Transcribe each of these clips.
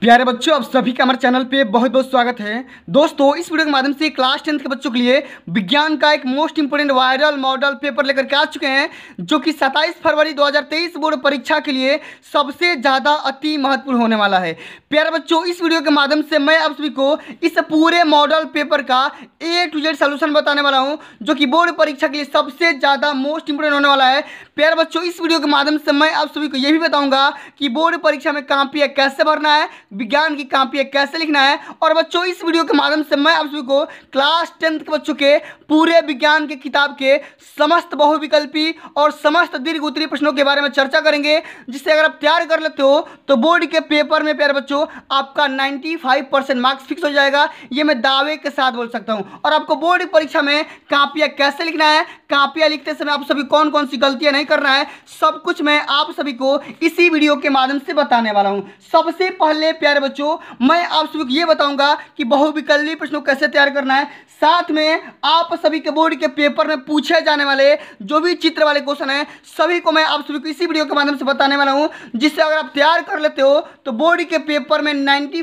प्यारे बच्चों आप सभी का हमारे चैनल पे बहुत बहुत स्वागत है दोस्तों इस वीडियो के माध्यम से क्लास टेंथ के बच्चों के लिए विज्ञान का एक most important viral model paper लेकर के आ चुके हैं जो कि 27 फरवरी 2023 बोर्ड परीक्षा के लिए सबसे ज़्यादा अति महत्वपूर्ण होने वाला है प्यारे बच्चों इस वीडियो के माध्यम से मैं आप सभी को इस पूरे मॉडल पेपर का ए टू जेड सोल्यूशन बताने वाला हूँ जो कि बोर्ड परीक्षा के लिए सबसे ज़्यादा मोस्ट इंपोर्टेंट होने वाला है प्यारे बच्चों इस वीडियो के माध्यम से मैं आप सभी को ये भी बताऊँगा कि बोर्ड परीक्षा में कांपिया कैसे भरना है विज्ञान की है कैसे लिखना है और बच्चों इस वीडियो के माध्यम से मैं आप सभी को क्लास टेंथ के बच्चों के पूरे विज्ञान के किताब के समस्त बहुविकल्पी और समस्त दीर्घ उत्तरी प्रश्नों के बारे में चर्चा करेंगे जिससे अगर आप तैयार कर लेते हो तो बोर्ड के पेपर में प्यारे बच्चों आपका नाइन्टी मार्क्स फिक्स हो जाएगा ये मैं दावे के साथ बोल सकता हूँ और आपको बोर्ड परीक्षा में कापियाँ कैसे लिखना है कापियाँ लिखते समय आप सभी कौन कौन सी गलतियाँ नहीं करना है सब कुछ मैं आप सभी को इसी वीडियो के माध्यम से बताने वाला हूँ सबसे पहले प्यारे बच्चों मैं आप सभी को ये बताऊंगा कि बहुविकल्पी प्रश्नों कैसे तैयार करना है साथ में आप सभी के बोर्ड के पेपर में पूछे जाने वाले जो भी चित्र वाले क्वेश्चन हैं सभी को मैं आप सभी को इसी वीडियो के माध्यम से बताने वाला हूँ जिससे अगर आप तैयार कर लेते हो तो बोर्ड के पेपर में नाइन्टी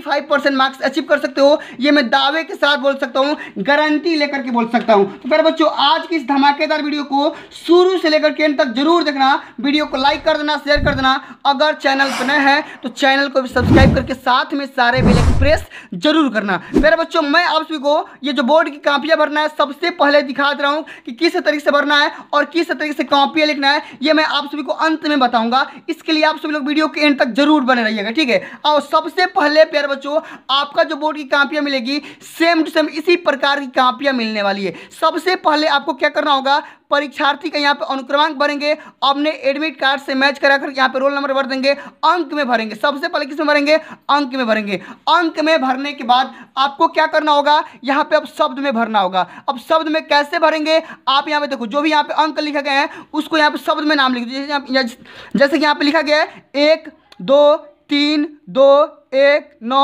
मार्क्स अचीव कर सकते हो ये मैं दावे के साथ बोल सकता हूँ गारंटी लेकर के बोल सकता हूँ तो प्यारे बच्चों आज की इस धमाकेदार वीडियो को शुरू से लेकर के तक जरूर देखना वीडियो को लाइक कर देना शेयर कर देना अगर चैनल पर नए हैं तो चैनल को भी सब्सक्राइब करके साथ में सारे बिल एक्सप्रेस जरूर करना मेरे बच्चों मैं आप सभी को ये जो बोर्ड की कापियाँ भरना है सबसे पहले दिखा दे रहा हूँ कि किस तरीके से भरना है और किस तरीके से कापियाँ लिखना है ये मैं आप सभी को अंत में बताऊँगा इसके लिए आप सभी लोग वीडियो के एंड तक जरूर बने रहिएगा ठीक है और सबसे पहले प्यारे बच्चों आपका जो बोर्ड की कापियाँ मिलेगी सेम टू सेम इसी प्रकार की कापियाँ मिलने वाली है सबसे पहले आपको क्या करना होगा परीक्षार्थी का यहाँ पे अनुक्रमांक भरेंगे अपने एडमिट कार्ड से मैच करा कर यहाँ पे रोल नंबर भर देंगे अंक में भरेंगे सबसे पहले किसमें भरेंगे अंक में भरेंगे अंक में भरने के बाद आपको क्या करना होगा यहाँ पे अब शब्द में भरना होगा अब शब्द में कैसे भरेंगे आप यहाँ पे देखो जो भी यहाँ पे अंक लिखे गए हैं उसको यहाँ पे शब्द में नाम लिख दीजिए जैसे कि यहाँ पे लिखा गया है एक दो तीन दो एक नौ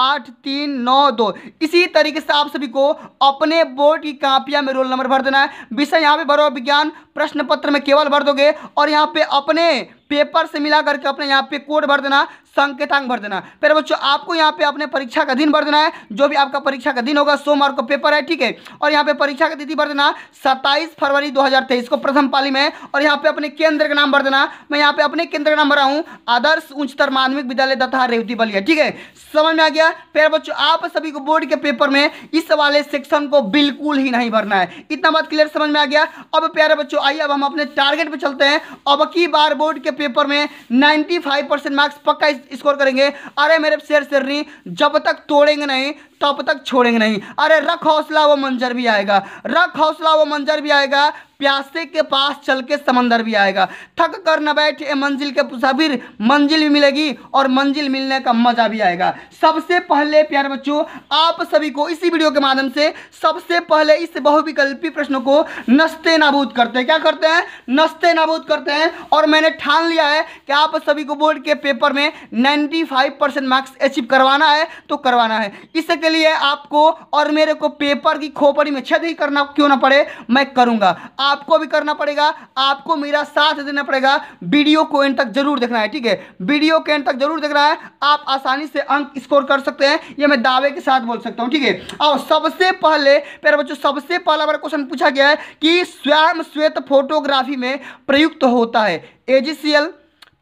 आठ तीन नौ दो इसी तरीके से आप सभी को अपने बोर्ड की कापियां में रोल नंबर भर देना है विषय यहाँ पे भरो विज्ञान प्रश्न पत्र में केवल भर दोगे और यहाँ पे अपने पेपर से मिला करके अपने यहाँ पे कोड भर देना संकेतांक भर देना पहले बच्चों आपको यहाँ पे अपने परीक्षा का दिन भर देना है जो भी आपका परीक्षा का दिन होगा सोमवार को पेपर है ठीक है और यहाँ पे परीक्षा का तिथि भर देना सत्ताईस फरवरी दो को प्रथम पाली में और यहाँ पे अपने केंद्र का नाम भर देना मैं यहाँ पे अपने केंद्र का नाम भरा हूँ आदर्श उच्चतर माध्यमिक विद्यालय दत्ता रेवती बलिया ठीक है समझ में आ गया फिर बच्चों आप सभी को बोर्ड के पेपर में इस वाले सेक्शन को बिल्कुल ही नहीं भरना है इतना बात क्लियर समझ में आ गया अब प्यारे बच्चों आइए अब हम अपने टारगेट पे चलते हैं अब की बार बोर्ड के पेपर में 95 परसेंट मार्क्स पक्का इस स्कोर करेंगे अरे मेरे शेर शेरनी जब तक तोड़ेंगे नहीं तब तक छोड़ेंगे नहीं अरे रख हौसला वो मंजर भी आएगा रख हौसला वो मंजर भी आएगा प्यासे के पास चल के समंदर भी आएगा थक कर न बैठे मंजिल के मुसाफिर मंजिल भी मिलेगी और मंजिल मिलने का मज़ा भी आएगा सबसे पहले प्यारे बच्चों आप सभी को इसी वीडियो के माध्यम से सबसे पहले इस बहुविकल्पी प्रश्न को नस्ते नाबूद करते हैं क्या करते हैं नस्ते नाबूद करते हैं और मैंने ठान लिया है कि आप सभी को बोर्ड के पेपर में नाइन्टी मार्क्स अचीव करवाना है तो करवाना है इसके लिए आपको और मेरे को पेपर की खोपड़ी में छेद ही करना क्यों ना पड़े मैं करूँगा आप आपको भी करना पड़ेगा आपको मेरा साथ देना पड़ेगा वीडियो को एंड तक जरूर देखना है ठीक है वीडियो के एंड तक जरूर देखना है आप आसानी से अंक स्कोर कर सकते हैं यह मैं दावे के साथ बोल सकता हूँ ठीक है और सबसे पहले प्यारे बच्चों सबसे पहला हमारा क्वेश्चन पूछा गया है कि स्वयं श्वेत फोटोग्राफी में प्रयुक्त होता है AGCL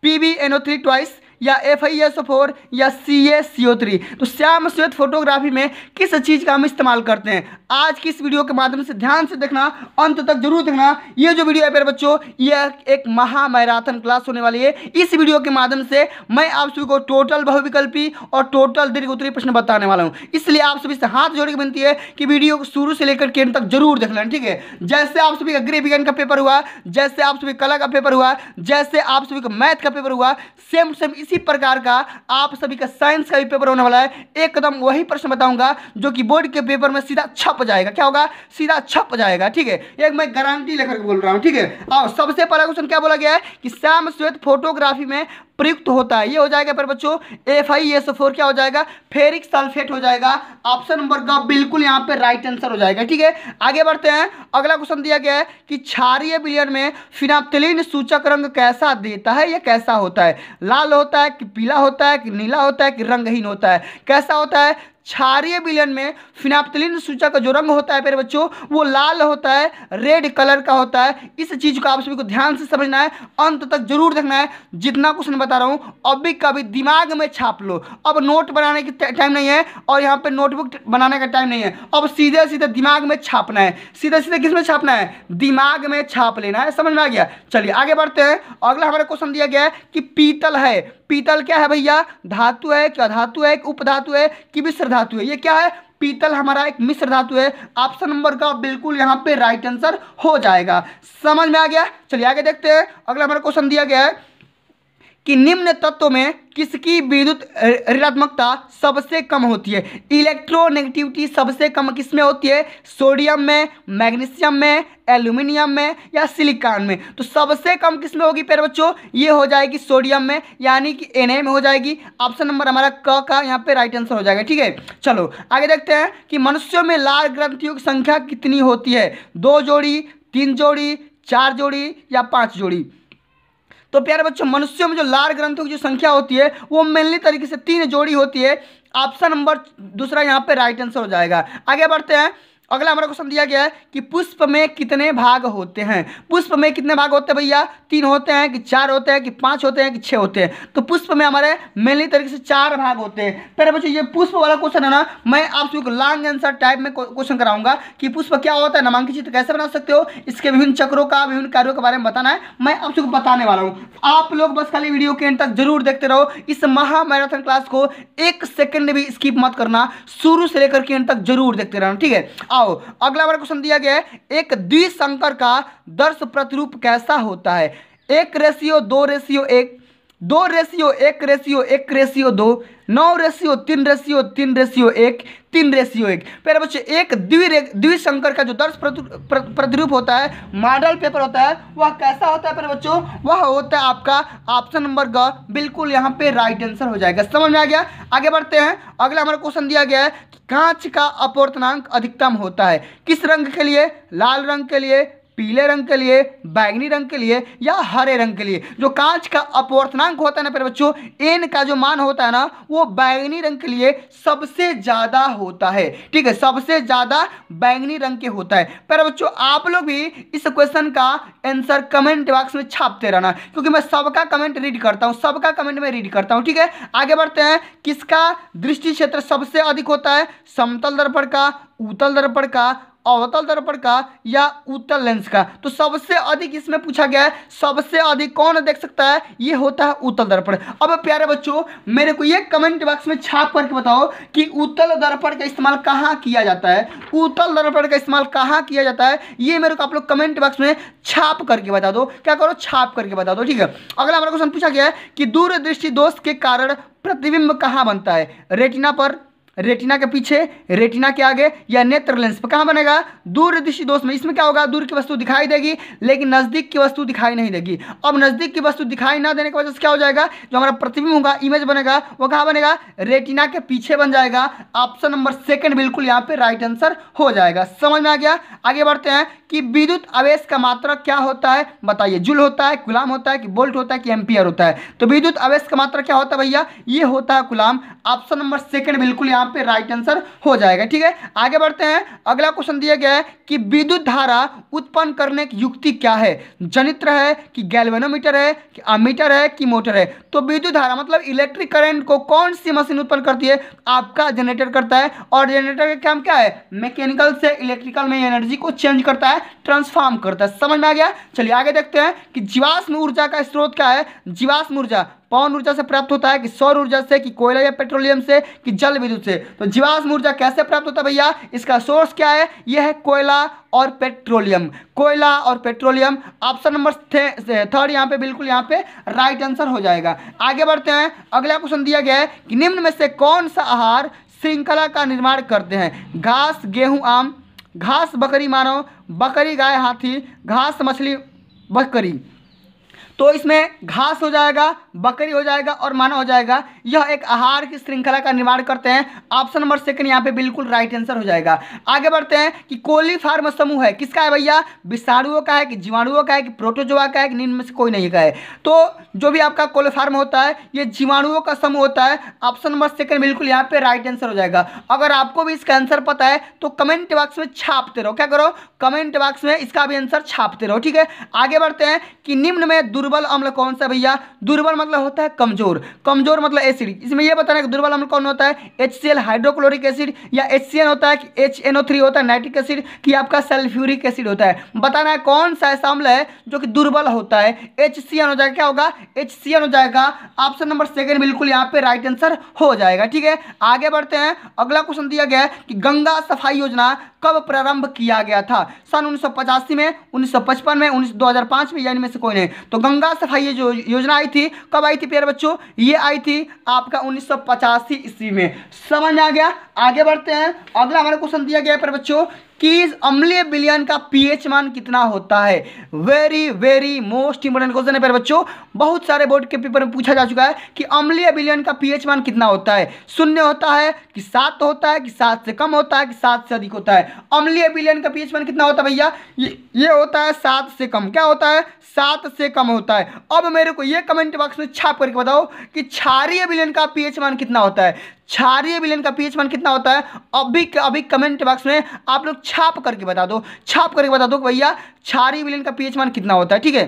P B NO three twice या F I S O four या सी ए सी ओ थ्री तो श्याम श्वेत फोटोग्राफी में किस चीज़ का हम इस्तेमाल करते हैं आज की इस वीडियो के माध्यम से ध्यान से देखना अंत तक जरूर देखना ये जो वीडियो है मेरे बच्चों ये एक महा मैराथन क्लास होने वाली है इस वीडियो के माध्यम से मैं आप सभी को टोटल बहुविकल्पी और टोटल दीर्घ उत्तरी प्रश्न बताने वाला हूँ इसलिए आप सभी से हाथ जोड़ के बनती है कि वीडियो को शुरू से लेकर केंद्र तक जरूर देख लेना ठीक है जैसे आप सभी का गृह विज्ञान का पेपर हुआ जैसे आप सभी कला का पेपर हुआ जैसे आप सभी का मैथ का पेपर हुआ सेम सेम इसी इसी प्रकार का आप सभी का साइंस का भी पेपर होने वाला है एकदम वही प्रश्न बताऊंगा जो कि बोर्ड के पेपर में सीधा छप जाएगा क्या होगा सीधा छप जाएगा ठीक है एक मैं गारंटी लेकर बोल रहा हूँ ठीक है और सबसे पहला क्वेश्चन क्या बोला गया है कि श्याम श्वेत फोटोग्राफी में प्रयुक्त होता है ये हो जाएगा पर बच्चों एफ आई एस फोर क्या हो जाएगा फेरिक सल्फेट हो जाएगा ऑप्शन नंबर का बिल्कुल यहाँ पे राइट आंसर हो जाएगा ठीक है आगे बढ़ते हैं अगला क्वेश्चन दिया गया है कि क्षारीय बिलियन में फिनाप्तलिन सूचक रंग कैसा देता है या कैसा होता है लाल होता है कि पीला होता है कि नीला होता है कि रंगहीन होता है कैसा होता है क्षारीय विलयन में फिनाप्तलिन सूचक का जो रंग होता है मेरे बच्चों वो लाल होता है रेड कलर का होता है इस चीज़ को आप सभी को ध्यान से समझना है अंत तक जरूर देखना है जितना क्वेश्चन बता रहा हूं अभी कभी दिमाग में छाप लो अब नोट बनाने की टाइम नहीं है और यहाँ पर नोटबुक बनाने का टाइम नहीं है अब सीधे सीधे दिमाग में छापना है सीधे सीधे किस में छापना है दिमाग में छाप लेना है समझ में आ गया चलिए आगे बढ़ते हैं अगला हमारा क्वेश्चन दिया गया है कि पीतल है पीतल क्या है भैया धातु है क्या धातु है उपधातु है कि विश्व धातु है ये क्या है पीतल हमारा एक मिश्र धातु है ऑप्शन नंबर का बिल्कुल यहाँ पे राइट आंसर हो जाएगा समझ में आ गया चलिए आगे देखते हैं अगला हमारा क्वेश्चन दिया गया है कि निम्न तत्वों में किसकी विद्युत ऋणात्मकता सबसे कम होती है इलेक्ट्रोनेगेटिविटी सबसे कम किस में होती है सोडियम में मैग्नीशियम में एल्यूमिनियम में या सिलिकॉन में तो सबसे कम किस में होगी प्यारे बच्चों ये हो जाएगी सोडियम में यानी कि एन में हो जाएगी ऑप्शन नंबर हमारा क का यहाँ पे राइट आंसर हो जाएगा ठीक है चलो आगे देखते हैं कि मनुष्यों में लाल ग्रंथियों की संख्या कितनी होती है दो जोड़ी तीन जोड़ी चार जोड़ी या पाँच जोड़ी तो प्यारे बच्चों मनुष्यों में जो लार ग्रंथों की जो संख्या होती है वो मेनली तरीके से तीन जोड़ी होती है ऑप्शन नंबर दूसरा यहाँ पे राइट आंसर हो जाएगा आगे बढ़ते हैं अगला हमारा क्वेश्चन दिया गया है कि पुष्प में कितने भाग होते हैं पुष्प में कितने भाग होते हैं भैया तीन होते हैं कि चार होते हैं कि पांच होते हैं कि छह होते हैं तो पुष्प में हमारे मेनली तरीके से चार भाग होते हैं पहले बच्चों ये पुष्प वाला क्वेश्चन है ना मैं आपसे एक लॉन्ग आंसर टाइप में क्वेश्चन कराऊंगा कि पुष्प क्या होता है नामांकित चित्र कैसे बना सकते हो इसके विभिन्न चक्रों का विभिन्न कार्यों के बारे में बताना है मैं आपसे बताने वाला हूँ आप लोग बस खाली वीडियो के एंड तक जरूर देखते रहो इस महा मैराथन क्लास को एक सेकेंड भी स्किप मत करना शुरू से लेकर के एंड तक जरूर देखते रहना ठीक है आओ अगला बार क्वेश्चन दिया गया है एक द्विशंकर का दर्श प्रतिरूप कैसा होता है एक रेशियो दो रेशियो एक दो रेशियो एक रेशियो एक रेशियो दो नौ रेशियो तीन रेशियो तीन रेशियो एक तीन रेशियो एक पहले बच्चे एक द्विशंकर का जो दर्श प्रतिरूप होता है मॉडल पेपर होता है वह कैसा होता है पहले बच्चों वह होता है आपका ऑप्शन नंबर ग बिल्कुल यहाँ पे राइट आंसर हो जाएगा समझ में आ गया आगे बढ़ते हैं अगला हमारा क्वेश्चन दिया गया है कांच का अपवर्तनांक अधिकतम होता है किस रंग के लिए लाल रंग के लिए पीले रंग के लिए बैगनी रंग के लिए या हरे रंग के लिए जो कांच का अपवर्तनांक होता है ना पर बच्चों एन का जो मान होता है ना वो बैगनी रंग के लिए सबसे ज़्यादा होता है ठीक है सबसे ज़्यादा बैगनी रंग के होता है पर बच्चों आप लोग भी इस क्वेश्चन का आंसर कमेंट बॉक्स में छापते रहना क्योंकि मैं सबका कमेंट रीड करता हूँ सबका कमेंट में रीड करता हूँ ठीक है आगे बढ़ते हैं किसका दृष्टि क्षेत्र सबसे अधिक होता है समतल दर्पण का उतल दर्पण का अवतल दर्पण का या उत्तल लेंस का तो सबसे अधिक इसमें पूछा गया है सबसे अधिक कौन देख सकता है ये होता है उत्तल दर्पण अब प्यारे बच्चों मेरे को ये कमेंट बॉक्स में छाप करके बताओ कि उत्तल दर्पण का इस्तेमाल कहाँ किया जाता है उत्तल दर्पण का इस्तेमाल कहाँ किया जाता है ये मेरे को आप लोग कमेंट बॉक्स में छाप करके बता दो क्या करो छाप करके बता दो ठीक है अगला हमारा क्वेश्चन पूछा गया है कि दूरदृष्टि दोष के कारण प्रतिबिंब कहाँ बनता है रेटिना पर रेटिना के पीछे रेटिना के आगे या नेत्र लेंस पर कहाँ बनेगा दूर दृष्टि दोष में इसमें क्या होगा दूर की वस्तु दिखाई देगी लेकिन नज़दीक की वस्तु दिखाई नहीं देगी अब नज़दीक की वस्तु दिखाई ना देने की वजह से क्या हो जाएगा जो हमारा प्रतिबिंब होगा इमेज बनेगा वो कहाँ बनेगा रेटिना के पीछे बन जाएगा ऑप्शन नंबर सेकेंड बिल्कुल यहाँ पर राइट आंसर हो जाएगा समझ में आ गया आगे बढ़ते हैं कि विद्युत आवेश का मात्रक क्या होता है बताइए जुल होता है गुलाम होता है कि बोल्ट होता है कि एम्पियर होता है तो विद्युत आवेश का मात्रक क्या होता है भैया ये होता है गुलाम ऑप्शन नंबर सेकेंड बिल्कुल यहाँ यहाँ पे राइट आंसर हो जाएगा ठीक है आगे बढ़ते हैं अगला क्वेश्चन दिया गया है कि विद्युत धारा उत्पन्न करने की युक्ति क्या है जनित्र है कि गैल्वेनोमीटर है कि अमीटर है कि मोटर है तो विद्युत धारा मतलब इलेक्ट्रिक करंट को कौन सी मशीन उत्पन्न करती है आपका जनरेटर करता है और जनरेटर का काम क्या है मैकेनिकल से इलेक्ट्रिकल में एनर्जी को चेंज करता है ट्रांसफॉर्म करता है समझ में आ गया चलिए आगे देखते हैं कि जीवाश्म ऊर्जा का स्रोत क्या है जीवाश्म ऊर्जा पवन ऊर्जा से प्राप्त होता है कि सौर ऊर्जा से कि कोयला या पेट्रोलियम से कि जल विद्युत से तो जीवाश्म ऊर्जा कैसे प्राप्त होता है भैया इसका सोर्स क्या है यह है कोयला और पेट्रोलियम कोयला और पेट्रोलियम ऑप्शन नंबर थर्ड यहाँ पे बिल्कुल यहाँ पे राइट आंसर हो जाएगा आगे बढ़ते हैं अगला क्वेश्चन दिया गया है कि निम्न में से कौन सा आहार श्रृंखला का निर्माण करते हैं घास गेहूं आम घास बकरी मानव बकरी गाय हाथी घास मछली बकरी तो इसमें घास हो जाएगा बकरी हो जाएगा और मानव हो जाएगा यह एक आहार की श्रृंखला का निर्माण करते हैं ऑप्शन नंबर सेकंड यहाँ पे बिल्कुल राइट आंसर हो जाएगा आगे बढ़ते हैं कि कोली फार्म समूह है किसका है भैया विषाणुओं का है कि जीवाणुओं का है कि प्रोटोजोआ का है कि निम्न से कोई नहीं का है तो जो भी आपका कोलोफार्म होता है ये जीवाणुओं का समूह होता है ऑप्शन नंबर सेकंड बिल्कुल यहाँ पे राइट आंसर हो जाएगा अगर आपको भी इसका आंसर पता है तो कमेंट बॉक्स में छापते रहो क्या करो कमेंट बॉक्स में इसका भी आंसर छापते रहो ठीक है आगे बढ़ते हैं कि निम्न में दुर्बल अम्ल कौन सा भैया दुर्बल मतलब होता है कमजोर कमजोर मतलब एसिड इसमें यह बताना है दुर्बल अम्ल कौन होता है एच हाइड्रोक्लोरिक एसिड या एच होता है कि एच होता है नाइट्रिक एसिड कि आपका सल्फ्यूरिक एसिड होता है बताना है कौन सा ऐसा अम्ल है जो कि दुर्बल होता है एच हो जाएगा क्या होगा एच हो जाएगा ऑप्शन नंबर सेकेंड बिल्कुल यहाँ पे राइट आंसर हो जाएगा ठीक है आगे बढ़ते हैं अगला क्वेश्चन दिया गया है कि गंगा सफाई योजना कब प्रारंभ किया गया था सन उन्नीस में उन्नीस में उन्नीस में या इनमें से कोई नहीं तो गंगा सफाई जो योजना आई थी कब आई थी प्यारे बच्चों ये आई थी आपका उन्नीस ईस्वी में समझ में आ गया आगे बढ़ते हैं अगला हमारा क्वेश्चन दिया गया है प्यारे बच्चों कि इस अम्लीय बिलियन का पीएच मान कितना होता है very very most important question है बच्चों बहुत सारे बोर्ड के पेपर में पूछा जा चुका है कि अम्लीय बिलियन का पीएच मान कितना होता है शून्य होता है कि सात होता है कि सात से कम होता है कि सात से अधिक होता है अम्लीय बिलियन का पीएच मान कितना होता है भैया ये, होता है सात से कम क्या होता है सात से कम होता है अब मेरे को ये कमेंट बॉक्स में छाप करके बताओ कि क्षारीय बिलियन का पीएच मान कितना होता है क्षारिय विलयन का पीएच मान कितना होता है अभी अभी कमेंट बॉक्स में आप लोग छाप करके बता दो छाप करके बता दो भैया क्षारिय विलयन का पीएच मान कितना होता है ठीक है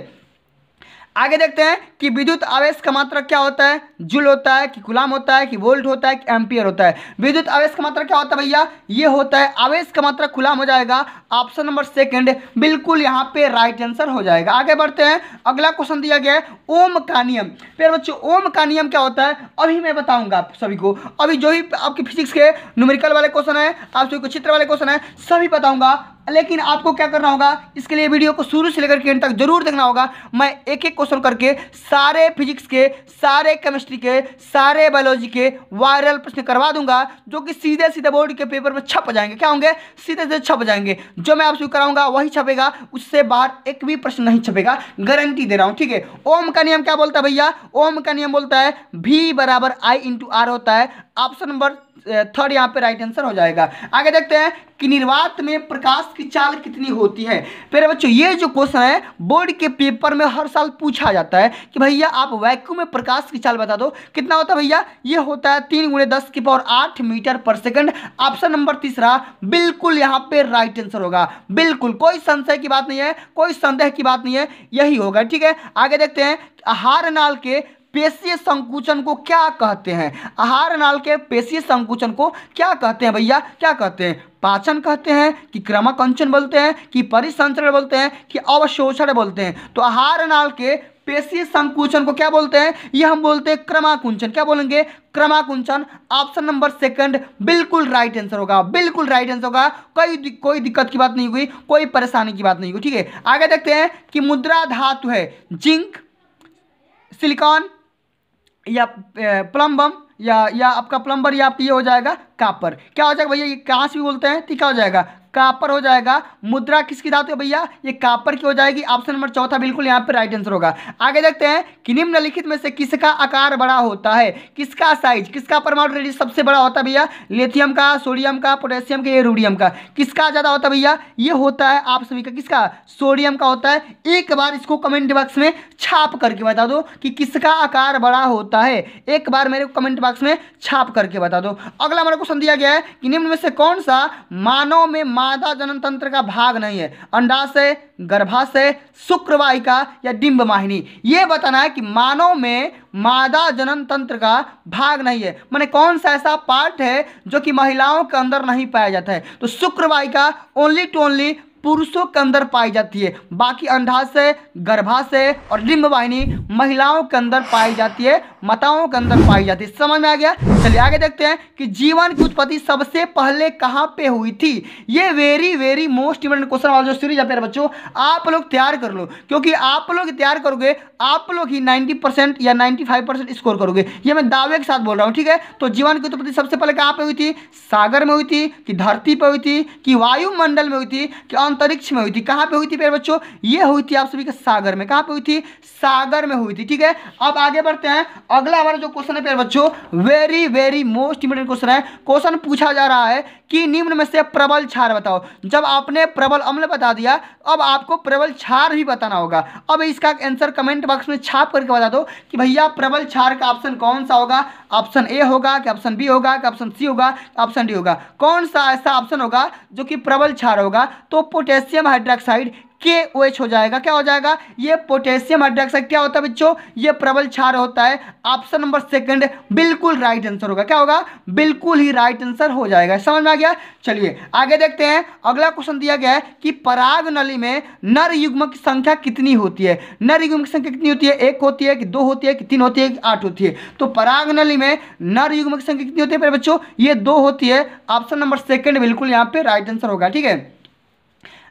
आगे देखते हैं कि विद्युत आवेश का मात्रा क्या होता है जुल होता है कि गुलाम होता है कि वोल्ट होता है कि एम्पियर होता है विद्युत आवेश का मात्रक क्या होता है भैया ये होता है आवेश का मात्रक गुलाम हो जाएगा ऑप्शन नंबर सेकंड बिल्कुल यहाँ पे राइट आंसर हो जाएगा आगे बढ़ते हैं अगला क्वेश्चन दिया गया है ओम का नियम फिर बच्चों ओम का नियम क्या होता है अभी मैं बताऊंगा आप सभी को अभी जो भी आपके फिजिक्स के न्यूमेरिकल वाले क्वेश्चन है आप सभी को चित्र वाले क्वेश्चन है सभी बताऊंगा लेकिन आपको क्या करना होगा इसके लिए वीडियो को शुरू से लेकर के एंड तक जरूर देखना होगा मैं एक एक क्वेश्चन करके सारे फिजिक्स के सारे केमिस्ट्री के सारे बायोलॉजी के वायरल प्रश्न करवा दूंगा जो कि सीधे सीधे बोर्ड के पेपर में छप जाएंगे क्या होंगे सीधे सीधे छप जाएंगे जो मैं आपसे कराऊंगा वही छपेगा उससे बाहर एक भी प्रश्न नहीं छपेगा गारंटी दे रहा हूँ ठीक है ओम का नियम क्या बोलता है भैया ओम का नियम बोलता है भी बराबर आई इंटू आर होता है ऑप्शन नंबर थर्ड यहाँ पे राइट आंसर हो जाएगा आगे देखते हैं कि निर्वात में प्रकाश की चाल कितनी होती है फिर बच्चों ये जो क्वेश्चन है बोर्ड के पेपर में हर साल पूछा जाता है कि भैया आप वैक्यूम में प्रकाश की चाल बता दो कितना होता है भैया ये होता है तीन गुणे दस की पावर आठ मीटर पर सेकंड ऑप्शन नंबर तीसरा बिल्कुल यहाँ पे राइट आंसर होगा बिल्कुल कोई संशय की बात नहीं है कोई संदेह की बात नहीं है यही होगा ठीक है आगे देखते हैं हार नाल के पेशीय संकुचन को क्या कहते हैं आहार नाल के पेशीय संकुचन को क्या कहते हैं भैया क्या कहते हैं पाचन कहते हैं कि अंचन बोलते हैं कि परिसंचरण बोलते हैं कि अवशोषण बोलते हैं तो आहार नाल के पेशी संकुचन को क्या बोलते हैं ये हम बोलते हैं क्रमाकुंचन क्या बोलेंगे क्रमाकुंचन ऑप्शन नंबर सेकंड बिल्कुल राइट आंसर होगा बिल्कुल राइट आंसर होगा कोई दि, कोई दिक्कत की बात नहीं हुई कोई परेशानी की बात नहीं हुई ठीक है आगे देखते हैं कि मुद्रा धातु है जिंक सिलिकॉन या प्लम्बम या या आपका प्लम्बर या आपकी ये हो जाएगा कापर क्या हो जाएगा भैया ये कांस भी बोलते हैं तो क्या हो जाएगा कापर हो जाएगा मुद्रा किसकी धातु है भैया ये कापर की हो जाएगी ऑप्शन नंबर चौथा बिल्कुल यहाँ पर राइट आंसर होगा आगे देखते हैं कि निम्नलिखित में से किसका आकार बड़ा होता है किसका साइज किसका परमाणु रेडियस सबसे बड़ा होता है भैया लेथियम का सोडियम का पोटेशियम का ये रूडियम का किसका ज़्यादा होता है भैया ये होता है आप सभी का किसका सोडियम का होता है एक बार इसको कमेंट बॉक्स में छाप करके बता दो कि किसका आकार बड़ा होता है एक बार मेरे को कमेंट बॉक्स में छाप करके बता दो अगला हमारा क्वेश्चन दिया गया है कि निम्न में से कौन सा मानव में मादा जनन तंत्र का भाग नहीं है अंडाशय गर्भाशय शुक्रवाहिका या डिम्ब माहिनी ये बताना है कि मानव में मादा जनन तंत्र का भाग नहीं है मैंने कौन सा ऐसा पार्ट है जो कि महिलाओं के अंदर नहीं पाया जाता है तो शुक्रवाहिका ओनली टू ओनली पुरुषों के अंदर पाई जाती है बाकी अंडाशय गर्भाशय और वाहिनी महिलाओं के अंदर पाई जाती है माताओं के अंदर पाई जाती है समझ में आ गया चलिए आगे देखते हैं कि जीवन की उत्पत्ति सबसे पहले कहाँ पे हुई थी ये very very most important question वाला जो सीरीज है बच्चों आप लोग तैयार कर लो क्योंकि आप लोग तैयार करोगे आप लोग ही नाइन्टी परसेंट या नाइन्टी परसेंट स्कोर करोगे ये मैं दावे के साथ बोल रहा हूँ ठीक है तो जीवन की उत्पत्ति सबसे पहले कहाँ पर हुई थी सागर में हुई थी कि धरती पर हुई थी कि वायुमंडल में हुई थी कि अंतरिक्ष में हुई थी कहां पे हुई थी प्यारे बच्चों ये हुई थी आप सभी के सागर में कहां पे हुई थी सागर में हुई थी ठीक है अब आगे बढ़ते हैं अगला हमारा जो क्वेश्चन है प्यारे बच्चों very very most important question है क्वेश्चन पूछा जा रहा है कि निम्न में से प्रबल क्षार बताओ जब आपने प्रबल अम्ल बता दिया अब आपको प्रबल क्षार भी बताना होगा अब इसका आंसर कमेंट बॉक्स में छाप करके बता दो कि भैया प्रबल क्षार का ऑप्शन कौन सा होगा ऑप्शन ए होगा कि ऑप्शन बी होगा कि ऑप्शन सी होगा ऑप्शन डी होगा कौन सा ऐसा ऑप्शन होगा जो कि प्रबल क्षार होगा तो पोटेशियम हाइड्रोक्साइड के ओ एच हो जाएगा क्या हो जाएगा ये पोटेशियम हाइड्रोक्साइड क्या होता है बच्चों ये प्रबल क्षार होता है ऑप्शन नंबर सेकंड बिल्कुल राइट आंसर होगा क्या होगा बिल्कुल ही राइट आंसर हो जाएगा समझ में आ गया चलिए आगे देखते हैं अगला क्वेश्चन दिया गया है कि पराग नली में नर युग्म की संख्या कितनी होती है नर युग्म की संख्या कितनी होती है एक होती है कि दो होती है कि तीन होती है कि आठ होती है तो पराग नली में नर युग्म की संख्या कितनी होती है बच्चों ये दो होती है ऑप्शन नंबर सेकंड बिल्कुल यहाँ पे राइट आंसर होगा ठीक है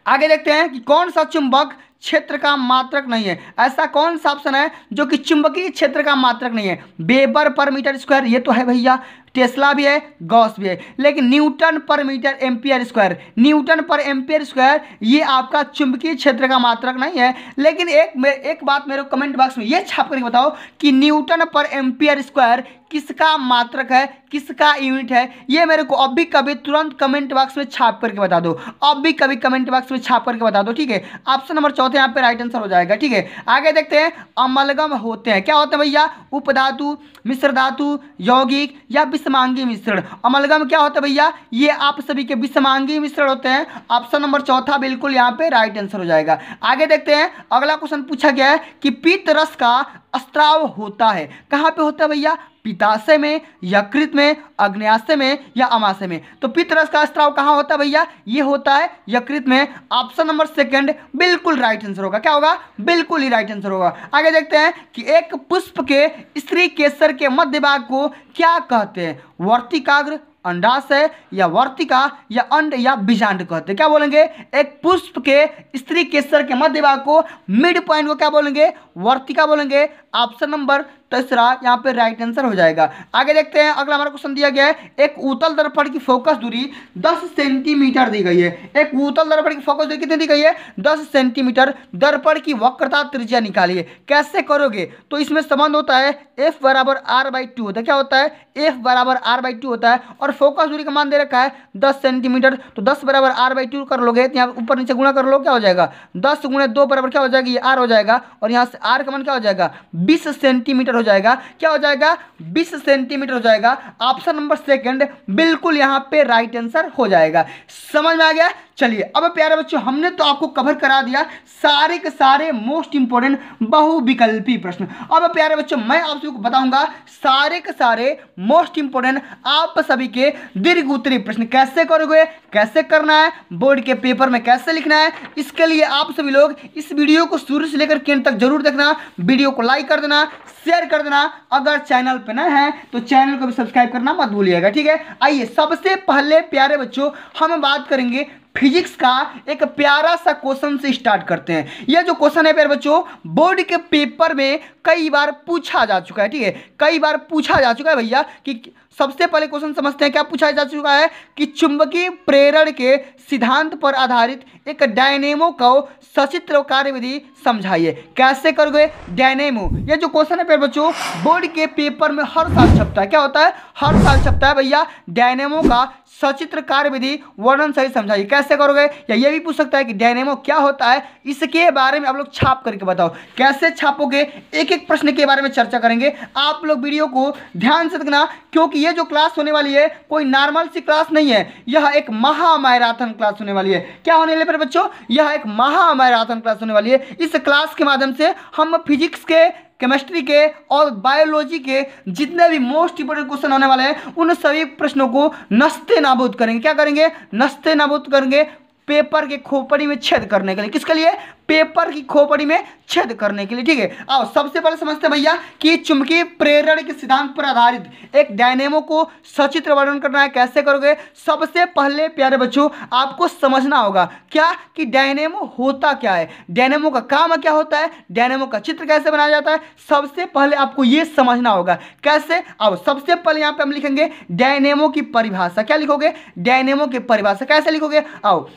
आगे देखते हैं कि कौन सा चुंबक क्षेत्र का मात्रक नहीं है ऐसा कौन सा ऑप्शन है जो कि चुंबकीय क्षेत्र का मात्रक नहीं है बेबर पर मीटर स्क्वायर ये तो है भैया टेस्ला भी है गॉस भी है लेकिन न्यूटन पर मीटर एम्पियर स्क्वायर न्यूटन पर एम्पियर स्क्वायर ये आपका चुंबकीय क्षेत्र का मात्रक नहीं है लेकिन एक एक बात मेरे कमेंट बॉक्स में ये छाप करके बताओ कि न्यूटन पर एम्पियर स्क्वायर किसका मात्रक है किसका यूनिट है ये मेरे को अब भी कभी तुरंत कमेंट बॉक्स में छाप करके बता दो अब भी कभी कमेंट बॉक्स में छाप करके बता दो ठीक है ऑप्शन नंबर चौथे यहाँ पे राइट आंसर हो जाएगा ठीक है आगे देखते हैं अमलगम होते हैं क्या होते हैं भैया उपधातु मिश्र धातु यौगिक या विषमांगी मिश्रण अमलगम क्या होता है भैया ये आप सभी के विषमांगी मिश्रण होते हैं ऑप्शन नंबर चौथा बिल्कुल यहाँ पे राइट आंसर हो जाएगा आगे देखते हैं अगला क्वेश्चन पूछा गया है कि पित्त रस का स्त्राव होता है कहाँ पे होता है भैया पिताशय में यकृत में अग्नयाशय में या अमाशय में तो पितरस का स्त्राव कहाँ होता है भैया ये होता है यकृत में ऑप्शन नंबर सेकंड बिल्कुल राइट आंसर होगा क्या होगा बिल्कुल ही राइट आंसर होगा आगे देखते हैं कि एक पुष्प के स्त्री केसर के मध्य भाग को क्या कहते हैं वर्तिकाग्र अंडाशय या वर्तिका या अंड या बीजांड कहते हैं क्या बोलेंगे एक पुष्प के स्त्री केसर के मध्य भाग को मिड पॉइंट को क्या बोलेंगे वर्तिका बोलेंगे ऑप्शन नंबर तो इस तरह यहाँ पर राइट आंसर हो जाएगा आगे देखते हैं अगला हमारा क्वेश्चन दिया गया है एक उतल दर्पण की फोकस दूरी दस सेंटीमीटर दी गई है एक उतल दर्पण की फोकस दूरी कितनी दी गई है दस सेंटीमीटर दर्पण की वक्रता त्रिज्या निकालिए कैसे करोगे तो इसमें संबंध होता है एफ बराबर आर बाई टू होता है क्या होता है एफ बराबर आर बाई टू होता है और फोकस दूरी का मान दे रखा है दस सेंटीमीटर तो दस बराबर आर बाई टू कर लोगे तो यहाँ ऊपर नीचे गुणा कर लो क्या हो जाएगा दस गुणे दो बराबर क्या हो जाएगा ये आर हो जाएगा और यहाँ से आर का मान क्या हो जाएगा बीस सेंटीमीटर जाएगा क्या हो जाएगा बीस सेंटीमीटर हो जाएगा ऑप्शन नंबर सेकेंड बिल्कुल यहां पे राइट आंसर हो जाएगा समझ में आ गया चलिए अब प्यारे बच्चों हमने तो आपको कवर करा दिया सारे के सारे मोस्ट इंपॉर्टेंट बहुविकल्पी प्रश्न अब प्यारे बच्चों मैं आप सभी को बताऊंगा सारे के सारे मोस्ट इंपॉर्टेंट आप सभी के दीर्घ उत्तरी प्रश्न कैसे करोगे कैसे करना है बोर्ड के पेपर में कैसे लिखना है इसके लिए आप सभी लोग इस वीडियो को शुरू से लेकर केंद्र तक जरूर देखना वीडियो को लाइक कर देना शेयर कर देना अगर चैनल पर ना है तो चैनल को भी सब्सक्राइब करना मत भूलिएगा ठीक है आइए सबसे पहले प्यारे बच्चों हम बात करेंगे फिजिक्स का एक प्यारा सा क्वेश्चन से स्टार्ट करते हैं यह जो क्वेश्चन है प्यारे बच्चों बोर्ड के पेपर में कई बार पूछा जा चुका है ठीक है कई बार पूछा जा चुका है भैया कि सबसे पहले क्वेश्चन समझते हैं क्या पूछा जा चुका है कि चुंबकीय प्रेरण के सिद्धांत पर आधारित एक डायनेमो को सचित्र कार्यविधि समझाइए कैसे करोगे डायनेमो यह जो क्वेश्चन है प्यारे बच्चों बोर्ड के पेपर में हर साल छपता है क्या होता है हर साल छपता है भैया डायनेमो का सचित्र कार्य विधि वर्णन सही समझाइए कैसे करोगे या ये भी पूछ सकता है कि डायनेमो क्या होता है इसके बारे में आप लोग छाप करके बताओ कैसे छापोगे एक एक प्रश्न के बारे में चर्चा करेंगे आप लोग वीडियो को ध्यान से देखना क्योंकि ये जो क्लास होने वाली है कोई नॉर्मल सी क्लास नहीं है यह एक महामैराथन क्लास होने वाली है क्या होने वाले बच्चों यह एक महामैराथन क्लास होने वाली है इस क्लास के माध्यम से हम फिजिक्स के केमिस्ट्री के और बायोलॉजी के जितने भी मोस्ट इंपोर्टेंट क्वेश्चन आने वाले हैं उन सभी प्रश्नों को नस्ते नाबूद करेंगे क्या करेंगे नस्ते नाबूद करेंगे पेपर के खोपड़ी में छेद करने के लिए किसके लिए पेपर की खोपड़ी में छेद करने के लिए ठीक है आओ सबसे पहले समझते भैया कि चुंबकीय प्रेरण के सिद्धांत पर आधारित एक डायनेमो को सचित्र वर्णन करना है कैसे करोगे सबसे पहले प्यारे बच्चों आपको समझना होगा क्या कि डायनेमो होता क्या है डायनेमो का काम क्या होता है डायनेमो का चित्र कैसे बनाया जाता है सबसे पहले आपको यह समझना होगा कैसे आओ सबसे पहले यहां पर हम लिखेंगे डायनेमो की परिभाषा क्या लिखोगे डायनेमो की परिभाषा कैसे लिखोगे आओ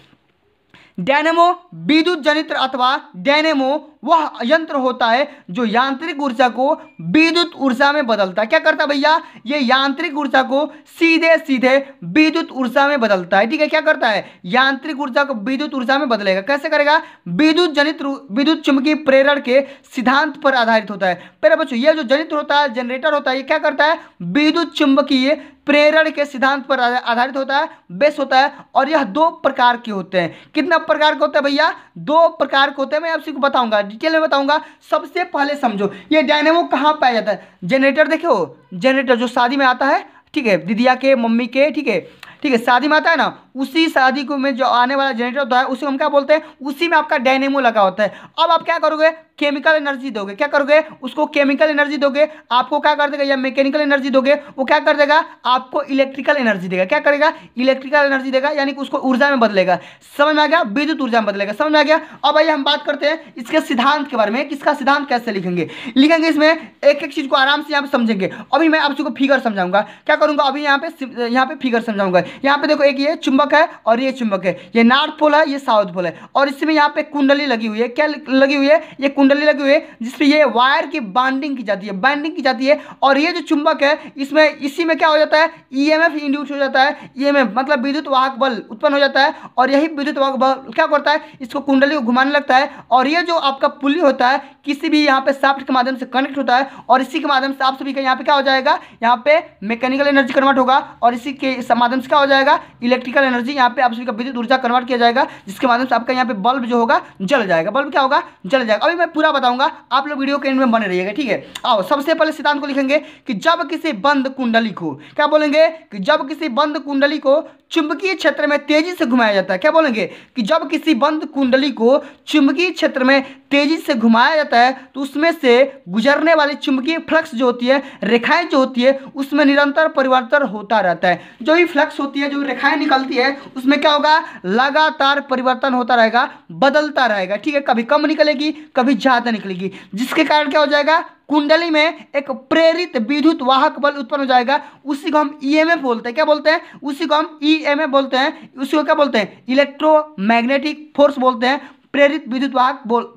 डेनेमो विद्युत जनित्र अथवा डेनेमो वह यंत्र होता है जो यांत्रिक ऊर्जा को विद्युत ऊर्जा में बदलता है क्या करता है भैया ये यांत्रिक ऊर्जा को सीधे सीधे विद्युत ऊर्जा में बदलता है ठीक है क्या करता है यांत्रिक ऊर्जा को विद्युत ऊर्जा में बदलेगा कैसे करेगा विद्युत जनित विद्युत चुमकी प्रेरण के सिद्धांत पर आधारित होता है पहले बच्चों ये जो जनित होता है जनरेटर होता है ये क्या करता है विद्युत चुंबकीय प्रेरण के सिद्धांत पर आधारित होता है बेस होता है और यह दो प्रकार के होते हैं कितना प्रकार के होते हैं भैया दो प्रकार के होते हैं मैं आपसे बताऊंगा डिटेल में बताऊंगा सबसे पहले समझो ये डायनेमो कहाँ पाया जाता है जनरेटर देखो जनरेटर जो शादी में आता है ठीक है दीदिया के मम्मी के ठीक है ठीक है शादी में आता है ना उसी शादी को में जो आने वाला जनरेटर होता है उसी हम क्या बोलते हैं उसी में आपका डायनेमो लगा होता है अब आप क्या करोगे केमिकल एनर्जी दोगे क्या करोगे उसको केमिकल एनर्जी दोगे आपको क्या कर देगा या मैकेनिकल एनर्जी दोगे वो क्या कर देगा आपको इलेक्ट्रिकल एनर्जी देगा क्या करेगा इलेक्ट्रिकल एनर्जी देगा यानी कि उसको ऊर्जा में बदलेगा समझ में आ गया विद्युत ऊर्जा में बदलेगा समझ में आ गया अब आइए हम बात करते हैं इसके सिद्धांत के बारे में किसका सिद्धांत कैसे लिखेंगे लिखेंगे इसमें एक एक चीज़ को आराम से यहाँ पे समझेंगे अभी मैं आपको फिगर समझाऊंगा क्या करूंगा अभी यहाँ पे यहाँ पे फिगर समझाऊंगा यहाँ पे देखो एक ये चुंबक चुंबक है और ये चुंबक है ये नॉर्थ पोल है ये साउथ पोल है और इसमें यहाँ पे कुंडली लगी हुई है क्या लगी हुई है ये कुंडली लगी हुई है जिसमें ये वायर की बाइंडिंग की जाती है बाइंडिंग की जाती है और ये जो चुंबक है इसमें इसी में क्या हो जाता है ई एम इंड्यूस हो जाता है ई e मतलब विद्युत वाहक बल उत्पन्न हो जाता है और यही विद्युत वाहक बल क्या करता है इसको कुंडली को घुमाने लगता है और ये जो आपका पुली होता है किसी भी यहाँ पे साफ्ट के माध्यम से कनेक्ट होता है और इसी के माध्यम से आप सभी का यहाँ पे क्या हो जाएगा यहाँ पे मैकेनिकल एनर्जी कन्वर्ट होगा और इसी के माध्यम से क्या हो जाएगा इलेक्ट्रिकल एनर्जी एनर्जी यहाँ पे आप सभी का विद्युत ऊर्जा कन्वर्ट किया जाएगा जिसके माध्यम से आपका यहाँ पे बल्ब जो होगा जल जाएगा बल्ब क्या होगा जल जाएगा अभी मैं पूरा बताऊंगा आप लोग वीडियो के एंड में बने रहिएगा ठीक है आओ सबसे पहले सिद्धांत को लिखेंगे कि जब किसी बंद कुंडली को क्या बोलेंगे कि जब किसी बंद कुंडली को चुंबकीय क्षेत्र में तेजी से घुमाया जाता है क्या बोलेंगे कि जब किसी बंद कुंडली को चुंबकीय क्षेत्र में तेजी से घुमाया जाता है तो उसमें से गुजरने वाली चुंबकीय फ्लक्स जो होती है रेखाएं जो होती है उसमें निरंतर परिवर्तन होता रहता है जो भी फ्लक्स होती है जो रेखाएं निकलती है उसमें क्या होगा लगातार परिवर्तन होता रहेगा बदलता रहेगा ठीक है कभी कम निकलेगी कभी ज़्यादा निकलेगी जिसके कारण क्या हो जाएगा कुंडली में एक प्रेरित विद्युत वाहक बल उत्पन्न हो जाएगा उसी को हम ईएमएफ e बोलते हैं क्या बोलते हैं उसी को हम ईएमएफ e बोलते हैं उसी को क्या बोलते हैं इलेक्ट्रोमैग्नेटिक फोर्स बोलते हैं प्रेरित विद्युत वाहक बोल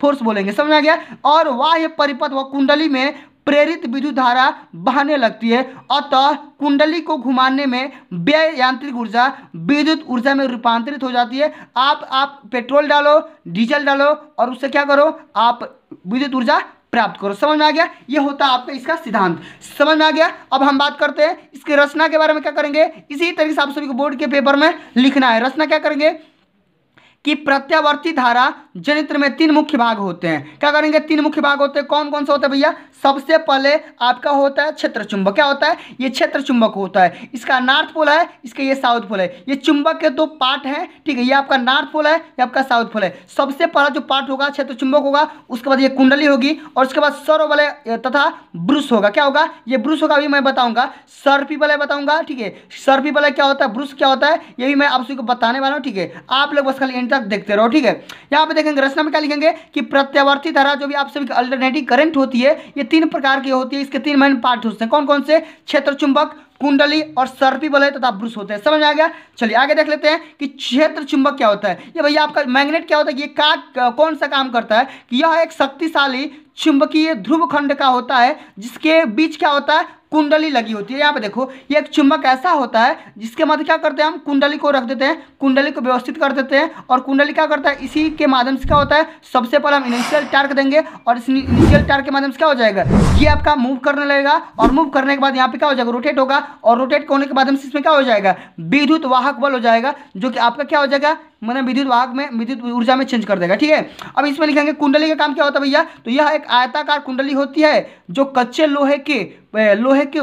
फोर्स बोलेंगे समझ आ गया और बाह्य परिपथ व कुंडली में प्रेरित विद्युत धारा बहने लगती है अतः कुंडली को घुमाने में व्यय यांत्रिक ऊर्जा विद्युत ऊर्जा में रूपांतरित हो जाती है आप आप पेट्रोल डालो डीजल डालो और उससे क्या करो आप विद्युत ऊर्जा प्राप्त करो समझ में आ गया ये होता है आपका इसका सिद्धांत समझ में आ गया अब हम बात करते हैं इसके रचना के बारे में क्या करेंगे इसी तरीके से आप सभी को बोर्ड के पेपर में लिखना है रचना क्या करेंगे कि प्रत्यावर्ती धारा जनित्र में तीन मुख्य भाग होते हैं क्या करेंगे तीन मुख्य भाग होते हैं कौन कौन से होते हैं भैया सबसे पहले आपका होता है क्षेत्र चुंबक क्या होता है ये क्षेत्र चुंबक होता है इसका नॉर्थ पोल है इसका ये साउथ पोल है ये चुंबक के दो पार्ट हैं ठीक है ये आपका नॉर्थ पोल है ये आपका साउथ पोल है सबसे पहला जो पार्ट होगा क्षेत्र चुंबक होगा उसके बाद ये कुंडली होगी और उसके बाद सर वाले तथा ब्रुश होगा क्या होगा ये ब्रुश होगा अभी मैं बताऊंगा सर्पी वाले बताऊंगा ठीक है सर्पी वाले क्या होता है ब्रुश क्या होता है ये भी मैं आप बताने वाला हूँ ठीक है आप लोग बस खाली एंड तक देखते रहो ठीक है यहाँ पे देखें लिखेंगे रचना में क्या लिखेंगे कि प्रत्यावर्ती धारा जो भी आप सभी अल्टरनेटिव करंट होती है ये तीन प्रकार की होती है इसके तीन मेन पार्ट होते हैं कौन कौन से क्षेत्र चुंबक कुंडली और सर्पी बल तथा ब्रुश होते हैं समझ में आ गया चलिए आगे देख लेते हैं कि क्षेत्र चुंबक क्या होता है ये भैया आपका मैग्नेट क्या होता है ये का कौन सा काम करता है कि यह एक शक्तिशाली चुंबकीय ध्रुव खंड का होता है जिसके बीच क्या होता है कुंडली लगी होती है यहाँ पे देखो ये एक चुंबक ऐसा होता है जिसके मध्य क्या करते हैं हम कुंडली को रख देते हैं कुंडली को व्यवस्थित कर देते हैं और कुंडली क्या करता है इसी के माध्यम से क्या होता है सबसे पहले हम इनिशियल टार्क देंगे और इस इनिशियल टार्क के माध्यम से क्या हो जाएगा ये आपका मूव करने लगेगा और मूव करने के बाद यहाँ पे क्या हो जाएगा रोटेट होगा और रोटेट करने के बाद में इसमें क्या हो जाएगा विद्युत वाहक बल हो जाएगा जो कि आपका क्या हो जाएगा मतलब विद्युत भाग में विद्युत ऊर्जा में चेंज कर देगा ठीक है अब इसमें लिखेंगे कुंडली का काम क्या होता है भैया तो यह एक आयताकार कुंडली होती है जो कच्चे लोहे के लोहे के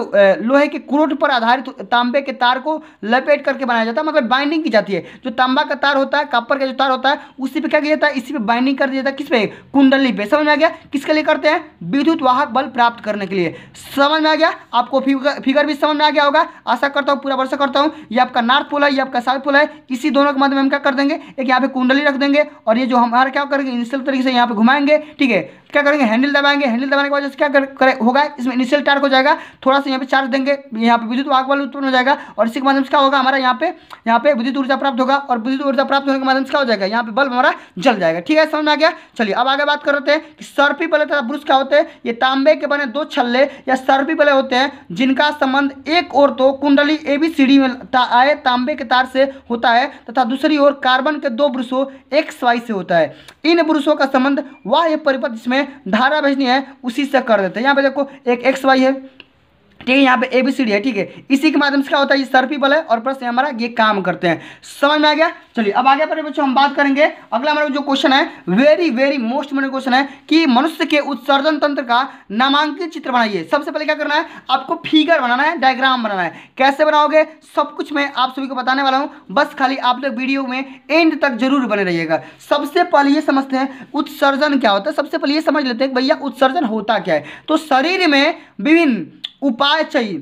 लोहे के क्रोट पर आधारित तांबे के तार को लपेट करके बनाया जाता है मतलब बाइंडिंग की जाती है जो तांबा का तार होता है कापर का जो तार होता है उसी पर क्या किया जाता है इसी पे बाइंडिंग कर दिया जाता है किस पे कुंडली पे समझ में आ गया किसके लिए करते हैं विद्युत वाहक बल प्राप्त करने के लिए समझ में आ गया आपको फिगर, भी समझ में आ गया होगा आशा करता हूँ पूरा वर्षा करता हूँ ये आपका नॉर्थ पुल है ये आपका साउथ पुल है इसी दोनों के मध्य में हम क्या कर देंगे देंगे एक यहाँ पे कुंडली रख देंगे और ये जो हमारा क्या करेंगे इंस्टल तरीके से यहाँ पे घुमाएंगे ठीक है क्या करेंगे हैंडल दबाएंगे हैंडल दबाने के बाद क्या कर, होगा इसमें इनिशियल चार्ज हो जाएगा थोड़ा सा यहाँ पे चार्ज देंगे यहाँ पे विद्युत आग बल उत्पन्न हो जाएगा और इसी के माध्यम से क्या होगा हमारा यहाँ पे यहाँ पे विद्युत ऊर्जा प्राप्त होगा और विद्युत ऊर्जा प्राप्त होने के माध्यम से क्या हो जाएगा यहाँ पे बल्ब हमारा जल जाएगा ठीक है समझ में आ गया चलिए अब आगे बात करते हैं कि सर्फी बल तथा ब्रुश क्या होते हैं ये तांबे के बने दो छल्ले या सर्फी बल होते हैं जिनका संबंध एक और तो कुंडली ए बी सी डी में आए तांबे के तार से होता है तथा दूसरी ओर कार्बन के दो ब्रुशों एक्स वाई से होता है इन ब्रुशों का संबंध वह परिपथ जिसमें धारा भेजनी है उसी से कर देते हैं यहाँ पे देखो एक एक्स वाई है ठीक है यहाँ पे ए बी सी डी है ठीक है इसी के माध्यम से क्या होता है ये बल है और प्लस हमारा ये काम करते हैं समझ में आ गया चलिए अब आगे पर बच्चों हम बात करेंगे अगला हमारा जो क्वेश्चन है very very most important question है कि मनुष्य के उत्सर्जन तंत्र का नामांकित चित्र बनाइए सबसे पहले क्या करना है आपको फिगर बनाना है डायग्राम बनाना है कैसे बनाओगे सब कुछ मैं आप सभी को बताने वाला हूँ बस खाली आप लोग वीडियो में एंड तक जरूर बने रहिएगा सबसे पहले ये समझते हैं उत्सर्जन क्या होता है सबसे पहले ये समझ लेते हैं भैया उत्सर्जन होता क्या है तो शरीर में विभिन्न उपाय चाहिए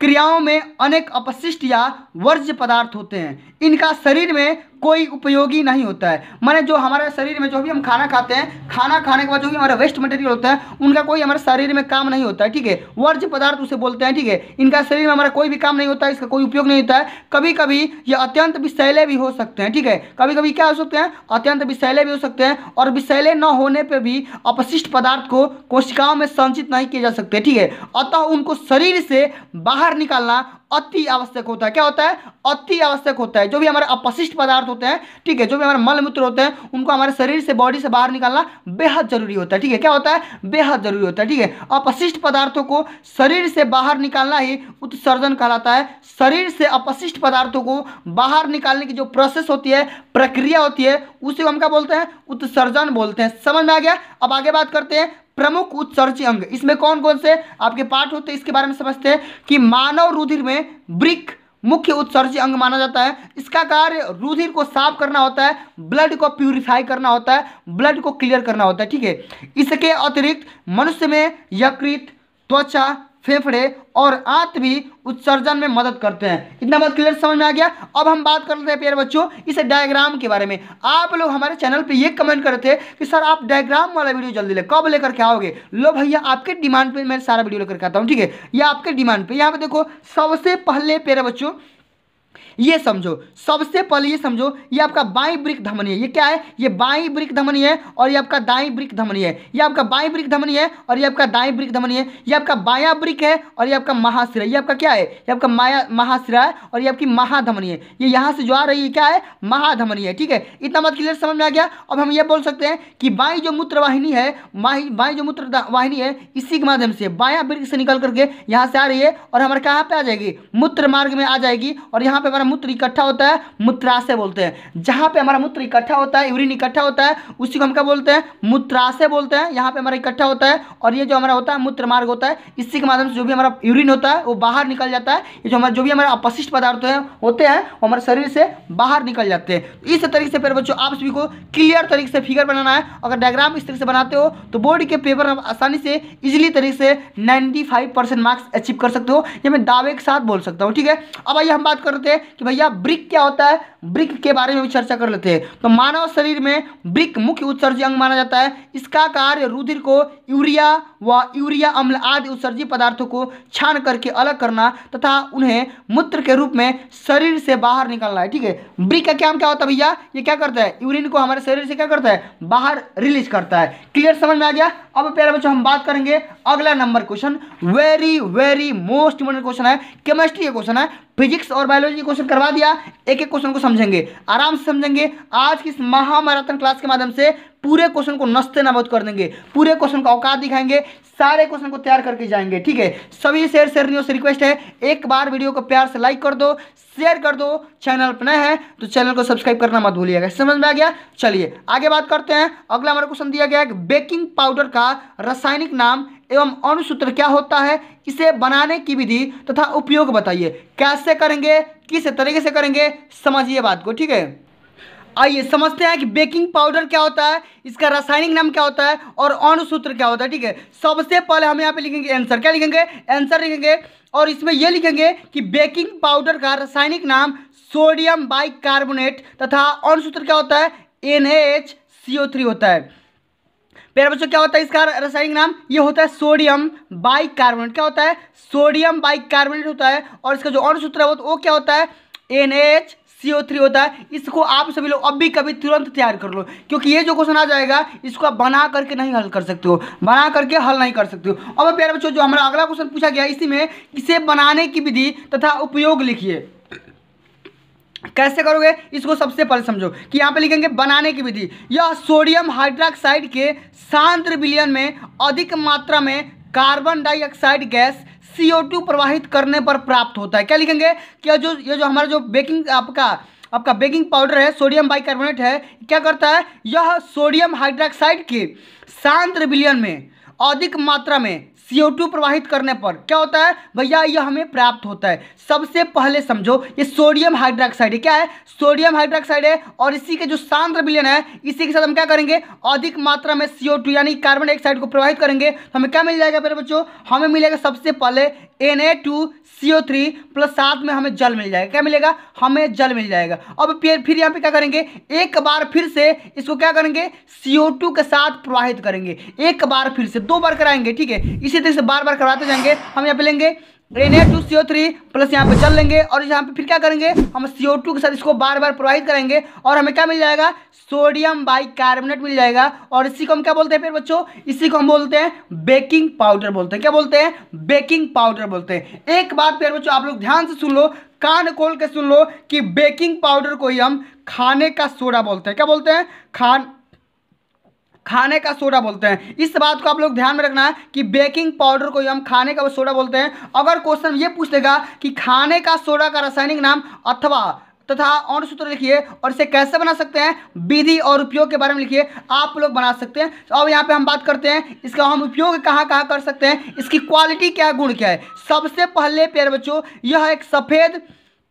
क्रियाओं में अनेक अपशिष्ट या वर्ज्य पदार्थ होते हैं इनका शरीर में कोई उपयोगी नहीं होता है माने जो हमारे शरीर में जो भी हम खाना खाते हैं खाना खाने के बाद जो भी हमारा वेस्ट मटेरियल होता है उनका कोई हमारे शरीर में काम नहीं होता है ठीक है वर्ज पदार्थ उसे बोलते हैं ठीक है इनका शरीर में हमारा कोई भी काम नहीं होता है इसका कोई उपयोग नहीं होता है कभी कभी ये अत्यंत विषैले भी हो सकते हैं ठीक है कभी कभी क्या हो सकते हैं अत्यंत विषैले भी हो सकते हैं और विषैले न होने पर भी अपशिष्ट पदार्थ को कोशिकाओं में संचित नहीं किए जा सकते ठीक है अतः उनको शरीर से बाहर निकालना अति आवश्यक होता है क्या होता है अति आवश्यक होता है जो भी हमारे अपशिष्ट पदार्थ होते हैं ठीक है जो भी हमारे मल मूत्र होते हैं उनको हमारे शरीर से बॉडी से बाहर निकालना बेहद जरूरी होता है ठीक है क्या होता है बेहद जरूरी होता है ठीक है अपशिष्ट पदार्थों को शरीर से बाहर निकालना ही उत्सर्जन कहलाता है शरीर से अपशिष्ट पदार्थों को बाहर निकालने की जो प्रोसेस होती है प्रक्रिया होती है उसे हम क्या बोलते हैं उत्सर्जन बोलते हैं समझ में आ गया अब आगे बात करते हैं प्रमुख उत्सर्जी अंग इसमें कौन कौन से आपके पाठ होते हैं इसके बारे में समझते हैं कि मानव रुधिर में ब्रिक मुख्य उत्सर्जी अंग माना जाता है इसका कार्य रुधिर को साफ करना होता है ब्लड को प्यूरिफाई करना होता है ब्लड को क्लियर करना होता है ठीक है इसके अतिरिक्त मनुष्य में यकृत त्वचा फेफड़े और आंत भी उत्सर्जन में मदद करते हैं इतना बहुत क्लियर समझ में आ गया अब हम बात कर रहे हैं प्यारे बच्चों इस डायग्राम के बारे में आप लोग हमारे चैनल पे ये कमेंट करते थे कि सर आप डायग्राम वाला वीडियो जल्दी ले कब लेकर के आओगे लो भैया आपके डिमांड पर मैं सारा वीडियो लेकर के आता हूँ ठीक है ये आपके डिमांड पर यहाँ पर देखो सबसे पहले प्यारे बच्चों ये समझो सबसे पहले ये समझो ये आपका बाई ब्रिक धमनी है ये क्या है ये बाई ब्रिक धमनी है और ये आपका दाई ब्रिक धमनी है ये आपका बाई ब्रिक धमनी है और ये आपका दाई ब्रिक धमनी है ये आपका बाया ब्रिक है और ये आपका महाशिरा ये आपका क्या है ये आपका माया महाशिरा है और ये आपकी महाधमनी है ये यहाँ से जो आ रही है क्या है महाधमनी है ठीक है इतना मत क्लियर समझ में आ गया अब हम ये बोल सकते हैं कि बाई जो मूत्रवाहिनी है बाई जो मूत्र वाहिनी है इसी के माध्यम से बाया ब्रिक से निकल करके यहाँ से आ रही है और हमारे कहाँ पे आ जाएगी मूत्र मार्ग में आ जाएगी और यहाँ पे हमारा मूत्र इकट्ठा होता है मूत्राशय बोलते हैं जहाँ पे हमारा मूत्र इकट्ठा होता है यूरिन इकट्ठा होता है उसी को हम क्या बोलते हैं मूत्राशय बोलते हैं यहाँ पे हमारा इकट्ठा होता है और ये जो हमारा होता है मूत्र मार्ग होता है इसी के माध्यम से जो भी हमारा यूरिन होता है वो बाहर निकल जाता है ये जो हमारा जो भी हमारे अपशिष्ट पदार्थ है होते हैं वो हमारे शरीर से बाहर निकल जाते हैं तो इस तरीके से फिर बच्चों आप सभी को क्लियर तरीके से फिगर बनाना है अगर डायग्राम इस तरीके से बनाते हो तो बोर्ड के पेपर आप आसानी से इजिली तरीके से नाइन्टी मार्क्स अचीव कर सकते हो ये मैं दावे के साथ बोल सकता हूँ ठीक है अब आइए हम बात करते हैं कि भैया ब्रिक क्या होता है ब्रिक के बारे में भी चर्चा कर लेते हैं तो मानव शरीर में ब्रिक मुख्य उत्सर्जी अंग माना जाता है इसका कार्य रुधिर को यूरिया व यूरिया अम्ल आदि उत्सर्जी पदार्थों को छान करके अलग करना तथा उन्हें मूत्र के रूप में शरीर से बाहर निकालना है ठीक है ब्रिक का क्या क्या होता है भैया ये क्या करता है यूरिन को हमारे शरीर से क्या करता है बाहर रिलीज करता है क्लियर समझ में आ गया अब प्यारे बच्चों हम बात करेंगे अगला number question very very most important question है केमिस्ट्री का क्वेश्चन है फिजिक्स और बायोलॉजी क्वेश्चन करवा दिया एक एक क्वेश्चन को समझेंगे आराम से समझेंगे आज की इस महामैराथन क्लास के माध्यम से पूरे क्वेश्चन को नस्ते नबद कर देंगे पूरे क्वेश्चन का औकात दिखाएंगे सारे क्वेश्चन को तैयार करके जाएंगे ठीक है सभी शेयर शेयरनियों से रिक्वेस्ट है एक बार वीडियो को प्यार से लाइक कर दो शेयर कर दो चैनल पर नए हैं तो चैनल को सब्सक्राइब करना मत भूलिएगा समझ में आ गया चलिए आगे बात करते हैं अगला हमारा क्वेश्चन दिया गया है बेकिंग पाउडर का रासायनिक नाम एवं अनुसूत्र क्या होता है इसे बनाने की विधि तथा उपयोग बताइए कैसे करेंगे किस तरीके से करेंगे समझिए बात को ठीक है आइए समझते हैं कि बेकिंग पाउडर क्या होता है इसका रासायनिक नाम क्या होता है और अणुसूत्र क्या होता है ठीक है सबसे पहले हम यहाँ पे लिखेंगे आंसर क्या लिखेंगे आंसर लिखेंगे और इसमें यह लिखेंगे कि बेकिंग पाउडर का रासायनिक नाम सोडियम बाइकार्बोनेट तथा अनुसूत्र क्या होता है एन होता है प्यारे बच्चों क्या होता है इसका रासायनिक नाम ये होता है सोडियम बाई कार्बोनेट क्या होता है सोडियम बाई कार्बोनेट होता है और इसका जो अणु सूत्र है वो तो क्या होता है N H C O three होता है इसको आप सभी लोग अभी कभी तुरंत तैयार कर लो क्योंकि ये जो क्वेश्चन आ जाएगा इसको आप बना करके नहीं हल कर सकते हो बना करके हल नहीं कर सकते हो अब प्यारे बच्चों जो हमारा अगला क्वेश्चन पूछा गया इसी में इसे बनाने की विधि तथा उपयोग लिखिए कैसे करोगे इसको सबसे पहले समझो कि यहाँ पे लिखेंगे बनाने की विधि यह सोडियम हाइड्रोक्साइड के सांद्र विलियन में अधिक मात्रा में कार्बन डाइऑक्साइड गैस CO2 प्रवाहित करने पर प्राप्त होता है क्या लिखेंगे कि जो ये जो हमारा जो बेकिंग आपका आपका बेकिंग पाउडर है सोडियम बाइकार्बोनेट है क्या करता है यह सोडियम हाइड्रोक्साइड के सांद्र विलयन में अधिक मात्रा में टू प्रवाहित करने पर क्या होता है भैया यह हमें प्राप्त होता है सबसे पहले समझो ये सोडियम हाइड्रोक्साइड है क्या है सोडियम हाइड्रोक्साइड है और इसी के जो सांद्र विलयन है इसी के साथ हम क्या करेंगे अधिक मात्रा में टू यानी कार्बन डाइऑक्साइड को प्रवाहित करेंगे तो हमें क्या मिल जाएगा मेरे बच्चों हमें मिलेगा सबसे पहले N A two C O three plus साथ में हमें जल मिल जाएगा क्या मिलेगा हमें जल मिल जाएगा अब फिर फिर यहाँ पे क्या करेंगे एक बार फिर से इसको क्या करेंगे सी टू के साथ प्रवाहित करेंगे एक बार फिर से दो बार कराएंगे ठीक है इसी इसी तरह से बार बार करवाते जाएंगे हम यहाँ पे लेंगे N A two C O three plus यहाँ पे चल लेंगे और यहाँ पे फिर क्या करेंगे हम सी ओ टू के साथ इसको बार बार प्रोवाइड करेंगे और हमें क्या मिल जाएगा सोडियम बाई कार्बोनेट मिल जाएगा और इसी को हम क्या बोलते हैं फिर बच्चों इसी को हम बोलते हैं बेकिंग पाउडर बोलते हैं क्या बोलते हैं बेकिंग पाउडर बोलते हैं एक बात फिर बच्चों आप लोग ध्यान से सुन लो कान खोल के सुन लो कि बेकिंग पाउडर को ही हम खाने का सोडा बोलते हैं क्या बोलते हैं खान खाने का सोडा बोलते हैं इस बात को आप लोग ध्यान में रखना है कि बेकिंग पाउडर को हम खाने का सोडा बोलते हैं अगर क्वेश्चन ये पूछ लेगा कि खाने का सोडा का रासायनिक नाम अथवा तथा और सूत्र लिखिए और इसे कैसे बना सकते हैं विधि और उपयोग के बारे में लिखिए आप लोग बना सकते हैं तो अब यहाँ पे हम बात करते हैं इसका हम उपयोग कहाँ कहाँ कर सकते हैं इसकी क्वालिटी क्या गुण क्या है सबसे पहले प्यारे बच्चों यह एक सफ़ेद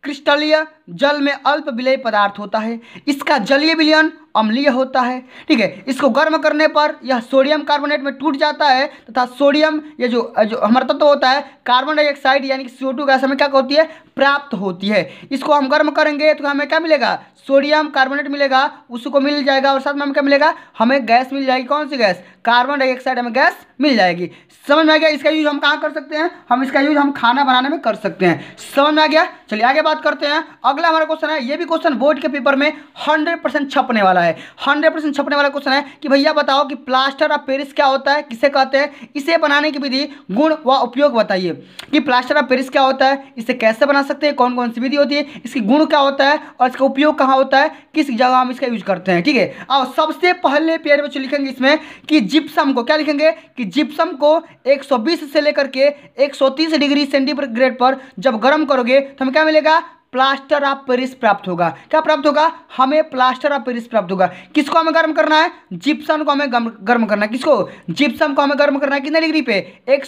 क्रिस्टलीय जल में अल्प विलय पदार्थ होता है इसका जलीय विलयन अम्लीय होता है ठीक है इसको गर्म करने पर यह सोडियम कार्बोनेट में टूट जाता है तथा सोडियम ये जो जो हमारा तत्व तो होता है कार्बन डाइऑक्साइड यानी कि सीओ टू गैस हमें क्या होती है प्राप्त होती है इसको हम गर्म करेंगे तो हमें क्या मिलेगा सोडियम कार्बोनेट मिलेगा उसको मिल जाएगा और साथ में हमें क्या मिलेगा हमें गैस मिल जाएगी कौन सी गैस कार्बन डाइऑक्साइड हमें गैस मिल जाएगी समझ में आ गया इसका यूज हम कहाँ कर सकते हैं हम इसका यूज हम खाना बनाने में कर सकते हैं समझ में आ गया चलिए आगे बात करते हैं अगला हमारा क्वेश्चन है ये भी क्वेश्चन बोर्ड के पेपर में हंड्रेड परसेंट छपने वाला है हंड्रेड परसेंट छपने वाला क्वेश्चन है कि भैया बताओ कि प्लास्टर ऑफ पेरिस क्या होता है किसे कहते हैं इसे बनाने की विधि गुण व उपयोग बताइए कि प्लास्टर ऑफ पेरिस क्या होता है इसे कैसे बना सकते हैं कौन कौन सी विधि होती है इसकी गुण क्या होता है और इसका उपयोग कहाँ होता है किस जगह हम इसका यूज करते हैं ठीक है और सबसे पहले पेयर बच्चों लिखेंगे इसमें कि जिप्सम को क्या लिखेंगे कि जिप्सम को 120 से लेकर के 130 डिग्री सेंटीग्रेड पर जब गर्म करोगे तो हमें क्या मिलेगा प्लास्टर ऑफ पेरिस प्राप्त होगा क्या प्राप्त होगा हमें प्लास्टर ऑफ पेरिस प्राप्त होगा किसको हमें गर्म करना है जिप्सम को हमें गर्म करना है किसको जिप्सम को हमें गर्म करना है कितने डिग्री पे एक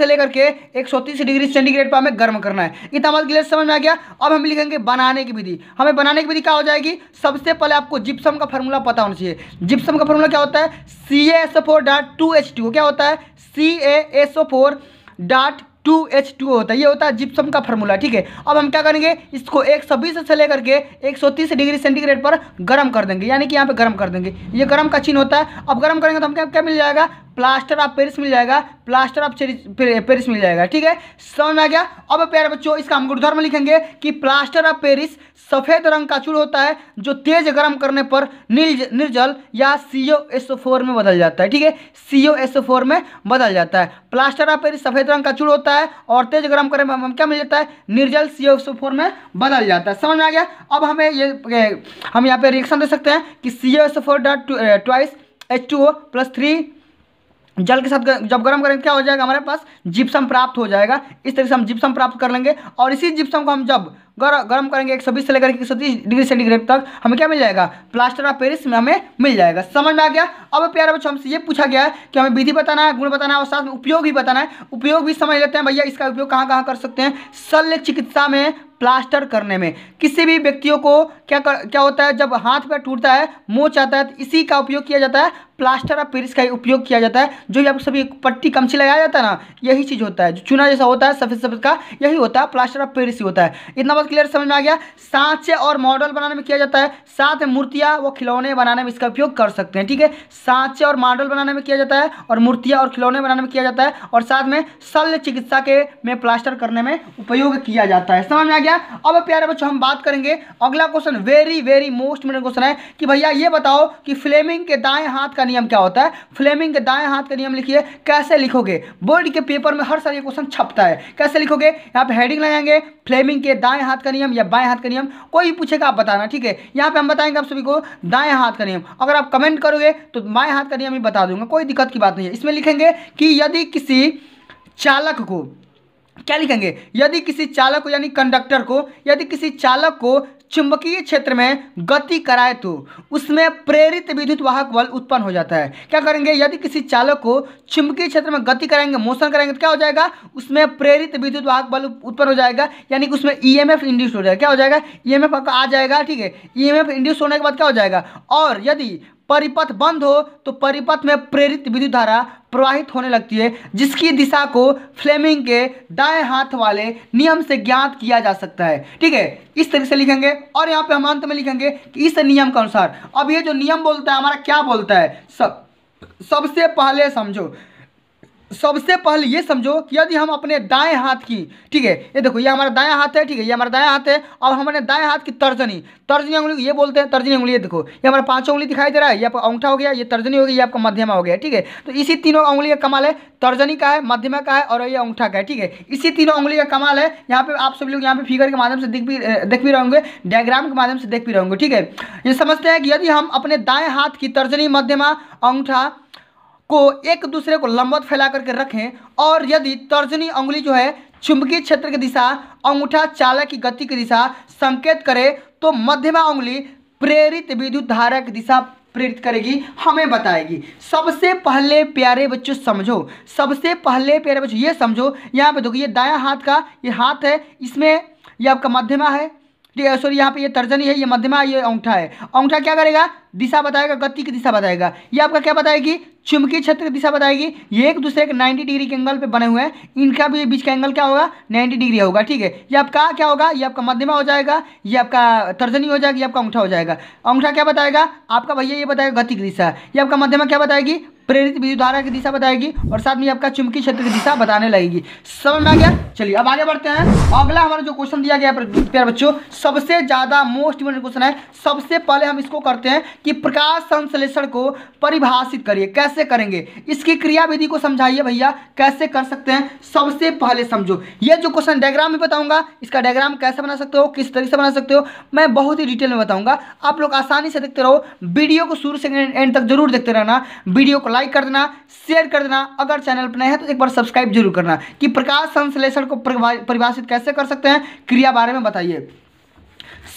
से लेकर के एक डिग्री सेंटीग्रेड पर हमें गर्म करना है इतना हमारे क्लियर समझ में आ गया अब हम लिखेंगे बनाने की विधि हमें बनाने की विधि क्या हो जाएगी सबसे पहले आपको जिप्सम का फॉर्मूला पता होना चाहिए जिप्सम का फॉर्मूला क्या होता है C S four dot two H two क्या होता है C A S O four dot two H two होता है ये होता है जिप्सम का फॉर्मूला ठीक है अब हम क्या करेंगे इसको एक सौ बीस से लेकर के एक सौ तीस डिग्री सेंटीग्रेड पर गर्म कर देंगे यानी कि यहाँ पे गर्म कर देंगे ये गर्म का चिन्ह होता है अब गर्म करेंगे तो हम क्या क्या मिल जाएगा प्लास्टर ऑफ पेरिस मिल जाएगा प्लास्टर ऑफ पेरिस मिल जाएगा ठीक है समझ में आ गया अब प्यारे बच्चों इसका हम गुरुधर्म लिखेंगे कि प्लास्टर ऑफ पेरिस सफ़ेद रंग का चूड़ होता है जो तेज गर्म करने पर नील निर्जल या सी ओ एस फोर में बदल जाता है ठीक है सी ओ एस फोर में बदल जाता है प्लास्टर ऑफ पेरिस सफ़ेद रंग का चूड़ होता है जाता है और तेज गर्म करने पर क्या मिल जाता है निर्जल सी में बदल जाता है समझ में आ गया अब हमें ये हम यहाँ पे रिएक्शन दे सकते हैं कि C S four dot twice H two O plus three जल के साथ जब गर्म करेंगे क्या हो जाएगा हमारे पास जिप्सम प्राप्त हो जाएगा इस तरह से हम जिप्सम प्राप्त कर लेंगे और इसी जिप्सम को हम जब गर, गर्म करेंगे बीस से लेकर सौ तीस डिग्री सेंटीग्रेड तक हमें क्या मिल जाएगा प्लास्टर ऑफ पेरिस में हमें मिल जाएगा समझ में आ गया अब प्यारे बच्चों हमसे ये पूछा गया है कि हमें विधि बताना है गुण बताना है और साथ में उपयोग भी बताना है उपयोग भी समझ लेते हैं भैया इसका उपयोग कहाँ कहाँ कर सकते हैं शल्य चिकित्सा में प्लास्टर करने में किसी भी व्यक्तियों को क्या कर, क्या होता है जब हाथ पैर टूटता है मोच आता है तो इसी का उपयोग किया जाता है प्लास्टर ऑफ पेरिस का उपयोग किया जाता है जो भी आप सभी पट्टी कमची लगाया जाता है ना यही चीज़ होता है जो चूना जैसा होता है सफ़ेद सफ़ेद का यही होता है प्लास्टर ऑफ पेरिस ही होता है इतना बहुत क्लियर समझ में आ गया सांचे और मॉडल बनाने में किया जाता है साथ में मूर्तियाँ व खिलौने बनाने में इसका उपयोग कर सकते हैं ठीक है सांचे और मॉडल बनाने में किया जाता है और मूर्तियाँ और खिलौने बनाने में किया जाता है और साथ में शल्य चिकित्सा के में प्लास्टर करने में उपयोग किया जाता है समझ में आ गया अब प्यारे बच्चों हम बात करेंगे अगला question very very most important question है कि भैया ये बताओ कि फ्लेमिंग के दाएं हाथ का का नियम क्या होता है फ्लेमिंग के दाएं हाथ का नियम लिखिए कैसे लिखोगे बोर्ड के पेपर में हर सारे क्वेश्चन छपता है कैसे लिखोगे यहाँ पे हेडिंग लगाएंगे फ्लेमिंग के दाएं हाथ का नियम या बाएं हाथ का नियम कोई भी पूछेगा आप बताना ठीक है यहाँ पे हम बताएंगे आप सभी को दाएं हाथ का नियम अगर आप कमेंट करोगे तो बाएं हाथ का नियम ही बता दूंगा कोई दिक्कत की बात नहीं है इसमें लिखेंगे कि यदि किसी चालक को क्या लिखेंगे यदि किसी चालक को यानी कंडक्टर को यदि किसी चालक को चुंबकीय क्षेत्र में गति कराए तो उसमें प्रेरित विद्युत वाहक बल उत्पन्न हो जाता है क्या करेंगे यदि किसी चालक को चुंबकीय क्षेत्र में गति कराएंगे मोशन कराएंगे तो क्या हो जाएगा उसमें प्रेरित विद्युत वाहक बल उत्पन्न हो जाएगा यानी कि उसमें ई एम एफ इंड्यूस हो जाएगा क्या हो जाएगा ई e एम एफ आपका आ जाएगा ठीक है ई एम एफ इंड्यूस होने के बाद क्या हो जाएगा और यदि परिपथ बंद हो तो परिपथ में प्रेरित विद्युत धारा प्रवाहित होने लगती है जिसकी दिशा को फ्लेमिंग के दाएं हाथ वाले नियम से ज्ञात किया जा सकता है ठीक है इस तरीके से लिखेंगे और यहाँ पे हम अंत में लिखेंगे कि इस नियम के अनुसार अब ये जो नियम बोलता है हमारा क्या बोलता है सब सबसे पहले समझो सबसे पहले ये समझो कि यदि हम अपने दाएं हाथ की ठीक है ये देखो ये हमारा दाएं हाथ है ठीक है ये हमारा दाएं हाथ है अब हमारे दाएं हाथ की तर्जनी तर्जनी उंगली ये बोलते हैं तर्जनी उंगली ये देखो ये हमारा पांचों उंगली दिखाई दे रहा है ये आपका अंगठा हो गया ये तर्जनी हो गई ये आपका मध्यमा हो गया ठीक है तो इसी तीनों उंगली का कमाल है तर्जनी का है मध्यमा का है और ये अंगठा का है ठीक है इसी तीनों उंगली का कमाल है यहाँ पे आप सभी लोग यहाँ पे फिगर के माध्यम से देख भी देख भी रहोगे डायग्राम के माध्यम से देख भी रहोगे ठीक है ये समझते हैं कि यदि हम अपने दाएँ हाथ की तर्जनी मध्यमा अंगठा को एक दूसरे को लंबवत फैला करके रखें और यदि तर्जनी उंगली जो है चुंबकीय क्षेत्र की दिशा अंगूठा चालक की गति की दिशा संकेत करे तो मध्यमा उंगली प्रेरित विद्युत धारा की दिशा प्रेरित करेगी हमें बताएगी सबसे पहले प्यारे बच्चों समझो सबसे पहले प्यारे बच्चों ये समझो यहाँ पे देखो ये दाया हाथ का ये हाथ है इसमें ये आपका मध्यमा है ठीक है सॉरी यहाँ पे ये तर्जनी है ये मध्यमा ये अंगूठा है अंगूठा क्या करेगा दिशा बताएगा गति की दिशा बताएगा ये आपका क्या बताएगी चुंबकीय क्षेत्र की दिशा बताएगी ये एक दूसरे के 90 डिग्री के एंगल पे बने हुए हैं इनका भी बीच का एंगल क्या होगा 90 डिग्री होगा ठीक है ये आपका क्या होगा ये आपका मध्यमा हो जाएगा ये आपका तर्जनी हो जाएगा ये आपका अंगूठा हो जाएगा अंगूठा क्या बताएगा आपका भैया ये बताएगा गति की दिशा ये आपका मध्यमा क्या बताएगी प्रेरित विद्युत धारा की दिशा बताएगी और साथ में आपका चुंबकीय क्षेत्र की दिशा बताने लगेगी समझ में आ गया चलिए अब आगे बढ़ते हैं अगला हमारा जो क्वेश्चन दिया गया प्यार बच्चों सबसे ज़्यादा मोस्ट इंपोर्टेंट क्वेश्चन है सबसे पहले हम इसको करते हैं कि प्रकाश संश्लेषण को परिभाषित करिए कैसे करेंगे इसकी क्रिया विधि को समझाइए भैया कैसे कर सकते हैं सबसे पहले समझो ये जो क्वेश्चन डायग्राम में बताऊंगा इसका डायग्राम कैसे बना सकते हो किस तरीके से बना सकते हो मैं बहुत ही डिटेल में बताऊंगा आप लोग आसानी से देखते रहो वीडियो को शुरू से एंड तक जरूर देखते रहना वीडियो को लाइक कर देना शेयर कर देना अगर चैनल पर नए हैं तो एक बार सब्सक्राइब जरूर करना कि प्रकाश संश्लेषण को परिभाषित कैसे कर सकते हैं क्रिया बारे में बताइए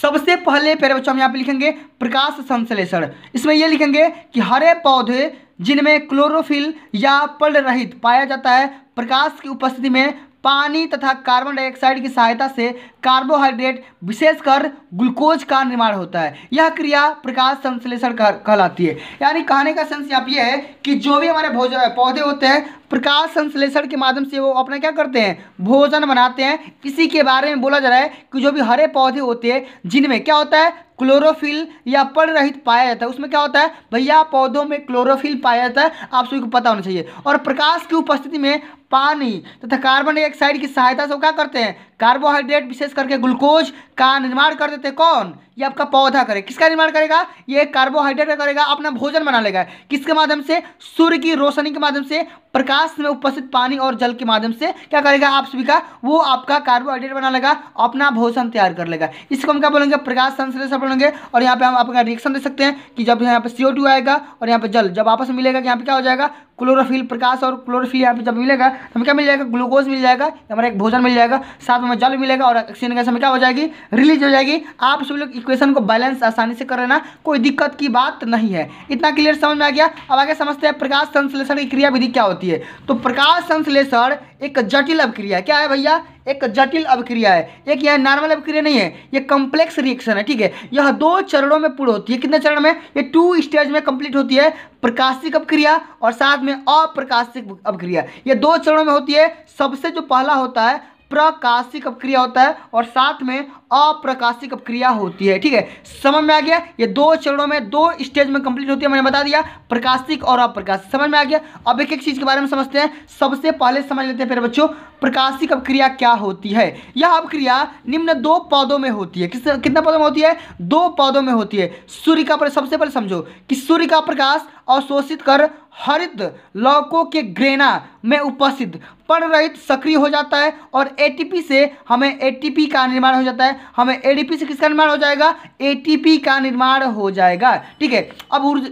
सबसे पहले प्यारे बच्चों हम यहाँ पे लिखेंगे प्रकाश संश्लेषण इसमें यह लिखेंगे कि हरे पौधे जिनमें क्लोरोफिल या पल रहित पाया जाता है प्रकाश की उपस्थिति में पानी तथा कार्बन डाइऑक्साइड की सहायता से कार्बोहाइड्रेट विशेषकर ग्लूकोज का निर्माण होता है यह क्रिया प्रकाश संश्लेषण कहलाती है यानी कहने का सेंस आप ये है कि जो भी हमारे भोजन पौधे होते हैं प्रकाश संश्लेषण के माध्यम से वो अपना क्या करते हैं भोजन बनाते हैं इसी के बारे में बोला जा रहा है कि जो भी हरे पौधे होते हैं जिनमें क्या होता है क्लोरोफिल या पर रहित पाया जाता है उसमें क्या होता है भैया पौधों में क्लोरोफिल पाया जाता है आप सभी को पता होना चाहिए और प्रकाश की उपस्थिति में पानी तथा कार्बन डाइऑक्साइड की सहायता से वो क्या करते हैं कार्बोहाइड्रेट विशेष करके ग्लूकोज का निर्माण कर देते कौन ये आपका पौधा करे किसका निर्माण करेगा ये कार्बोहाइड्रेट करेगा अपना भोजन बना लेगा किसके माध्यम से सूर्य की रोशनी के माध्यम से प्रकाश में उपस्थित पानी और जल के माध्यम से क्या करेगा आप सभी का वो आपका कार्बोहाइड्रेट बना लेगा अपना भोजन तैयार कर लेगा इसको हम क्या बोलेंगे प्रकाश संश्लेषण बोलेंगे और यहाँ पे हम आपका रिएक्शन दे सकते हैं कि जब यहाँ पे सीओ आएगा और यहाँ पे जल जब आपस में मिलेगा यहाँ पे क्या हो जाएगा क्लोरोफिल प्रकाश और क्लोरोफिल यहाँ पे जब मिलेगा तो हमें क्या मिल जाएगा ग्लूकोज मिल जाएगा हमारा एक भोजन मिल जाएगा साथ में में जल मिलेगा और ऑक्सीजन गैस में क्या हो जाएगी रिलीज हो जाएगी आप सभी लोग इक्वेशन को बैलेंस आसानी से कर लेना कोई दिक्कत की बात नहीं है इतना क्लियर समझ में आ गया अब आगे समझते हैं प्रकाश संश्लेषण की क्रिया विधि क्या होती है तो प्रकाश संश्लेषण एक जटिल अभिक्रिया क्या है भैया एक जटिल अभिक्रिया है एक यह नॉर्मल अभिक्रिया नहीं है यह कॉम्प्लेक्स रिएक्शन है ठीक है यह दो चरणों में पूर्ण होती है कितने चरण में यह टू स्टेज में कंप्लीट होती है प्रकाशिक अभिक्रिया और साथ में अप्रकाशिक अभिक्रिया यह दो चरणों में होती है सबसे जो पहला होता है प्रकाशिक अपक्रिया होता है और साथ में अप्रकाशिक अपक्रिया होती है ठीक है समझ में आ गया ये दो चरणों में दो स्टेज में कंप्लीट होती है मैंने बता दिया प्रकाशिक और अप्रकाशिक समझ में आ गया अब एक एक चीज़ के बारे में समझते हैं सबसे पहले समझ लेते हैं फिर बच्चों प्रकाशिक अपक्रिया क्या होती है यह अपक्रिया निम्न दो पौधों में होती है किस कितना पौधों में होती है दो पौधों में होती है सूर्य का सबसे पहले समझो कि सूर्य का प्रकाश अवशोषित कर हरित लौकों के ग्रेना में उपस्थित रहित सक्रिय हो जाता है और एटीपी से हमें एटीपी का निर्माण हो जाता है हमें एडीपी से किसका निर्माण हो जाएगा एटीपी का निर्माण हो जाएगा ठीक है अब उर्ज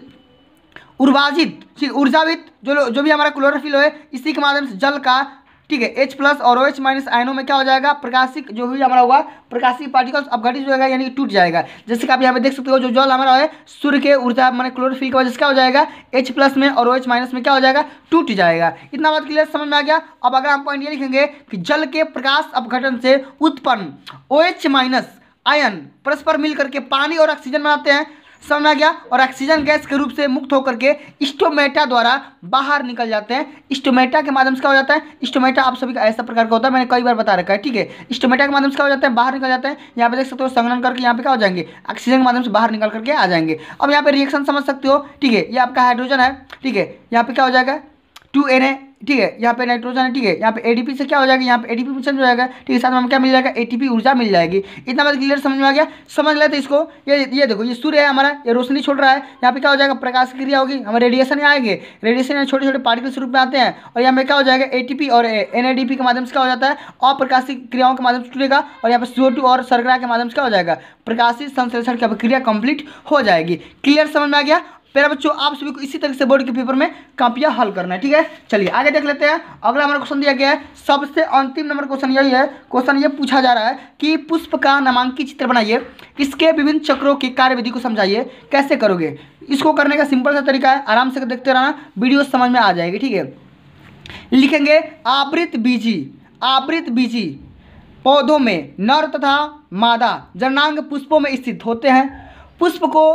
उर्वाजित ऊर्जावित जो जो भी हमारा क्लोरोफिल है इसी के माध्यम से जल का ठीक है H प्लस और ओ एच माइनस आयनों में क्या हो जाएगा प्रकाशिक जो भी हमारा होगा प्रकाशिक पार्टिकल्स अपघटित हो जाएगा यानी कि टूट जाएगा जैसे कि आप यहाँ पे देख सकते हो जो जल हमारा है सूर्य के ऊर्जा मैंने क्लोरोफिल की वजह से क्या हो जाएगा एच प्लस में और ओ एच माइनस में क्या हो जाएगा टूट जाएगा इतना बात क्लियर समझ में आ गया अब अगर हम पॉइंट ये लिखेंगे कि जल के प्रकाश अपघटन से उत्पन्न ओ एच माइनस आयन परस्पर मिलकर के पानी और ऑक्सीजन बनाते हैं समझ गया और ऑक्सीजन गैस के रूप से मुक्त होकर के स्टोमेटा द्वारा बाहर निकल जाते हैं स्टोमेटा के माध्यम से क्या हो जाता है स्टोमेटा आप सभी का ऐसा प्रकार का होता है मैंने कई बार बता रखा है ठीक है स्टोमेटा के माध्यम से क्या हो जाता है बाहर निकल जाते हैं यहाँ पे देख सकते हो संग्रहण करके यहाँ पे क्या हो जाएंगे ऑक्सीजन के माध्यम से बाहर निकल करके आ जाएंगे अब यहाँ पे रिएक्शन समझ सकते हो ठीक है ये आपका हाइड्रोजन है ठीक है यहाँ पे क्या हो जाएगा टू एन ए ठीक है यहाँ पे नाइट्रोजन है ठीक है यहाँ पे एडीपी से क्या हो जाएगा यहाँ पे एडीपी मिशन हो जाएगा ठीक है साथ में हमें क्या मिल जाएगा एटीपी ऊर्जा मिल जाएगी इतना बात मतलब क्लियर समझ में आ गया समझ लेते तो इसको ये ये देखो ये सूर्य है हमारा ये रोशनी छोड़ रहा है यहाँ पे क्या हो जाएगा प्रकाश क्रिया होगी हमें रेडिएशन आएंगे रेडिएशन छोटे छोटे पार्टिकल्स रूप में आते हैं और यहाँ पर क्या हो जाएगा ए और एन के माध्यम से क्या हो जाता है अप्रकाशित क्रियाओं के माध्यम से टूटेगा और यहाँ पर सीओ और सरगरा के माध्यम से क्या हो जाएगा प्रकाशित संश्लेषण की क्रिया कंप्लीट हो जाएगी क्लियर समझ में आ गया प्यारे बच्चों आप सभी को इसी तरह से बोर्ड के पेपर में कापियाँ हल करना है ठीक है चलिए आगे देख लेते हैं अगला हमारा क्वेश्चन दिया गया है सबसे अंतिम नंबर क्वेश्चन यही है क्वेश्चन ये पूछा जा रहा है कि पुष्प का नामांकित चित्र बनाइए इसके विभिन्न चक्रों की कार्यविधि को समझाइए कैसे करोगे इसको करने का सिंपल सा तरीका है आराम से देखते रहना वीडियो समझ में आ जाएगी ठीक है लिखेंगे आवृत बीजी आवृत बीजी पौधों में नर तथा मादा जननांग पुष्पों में स्थित होते हैं पुष्प को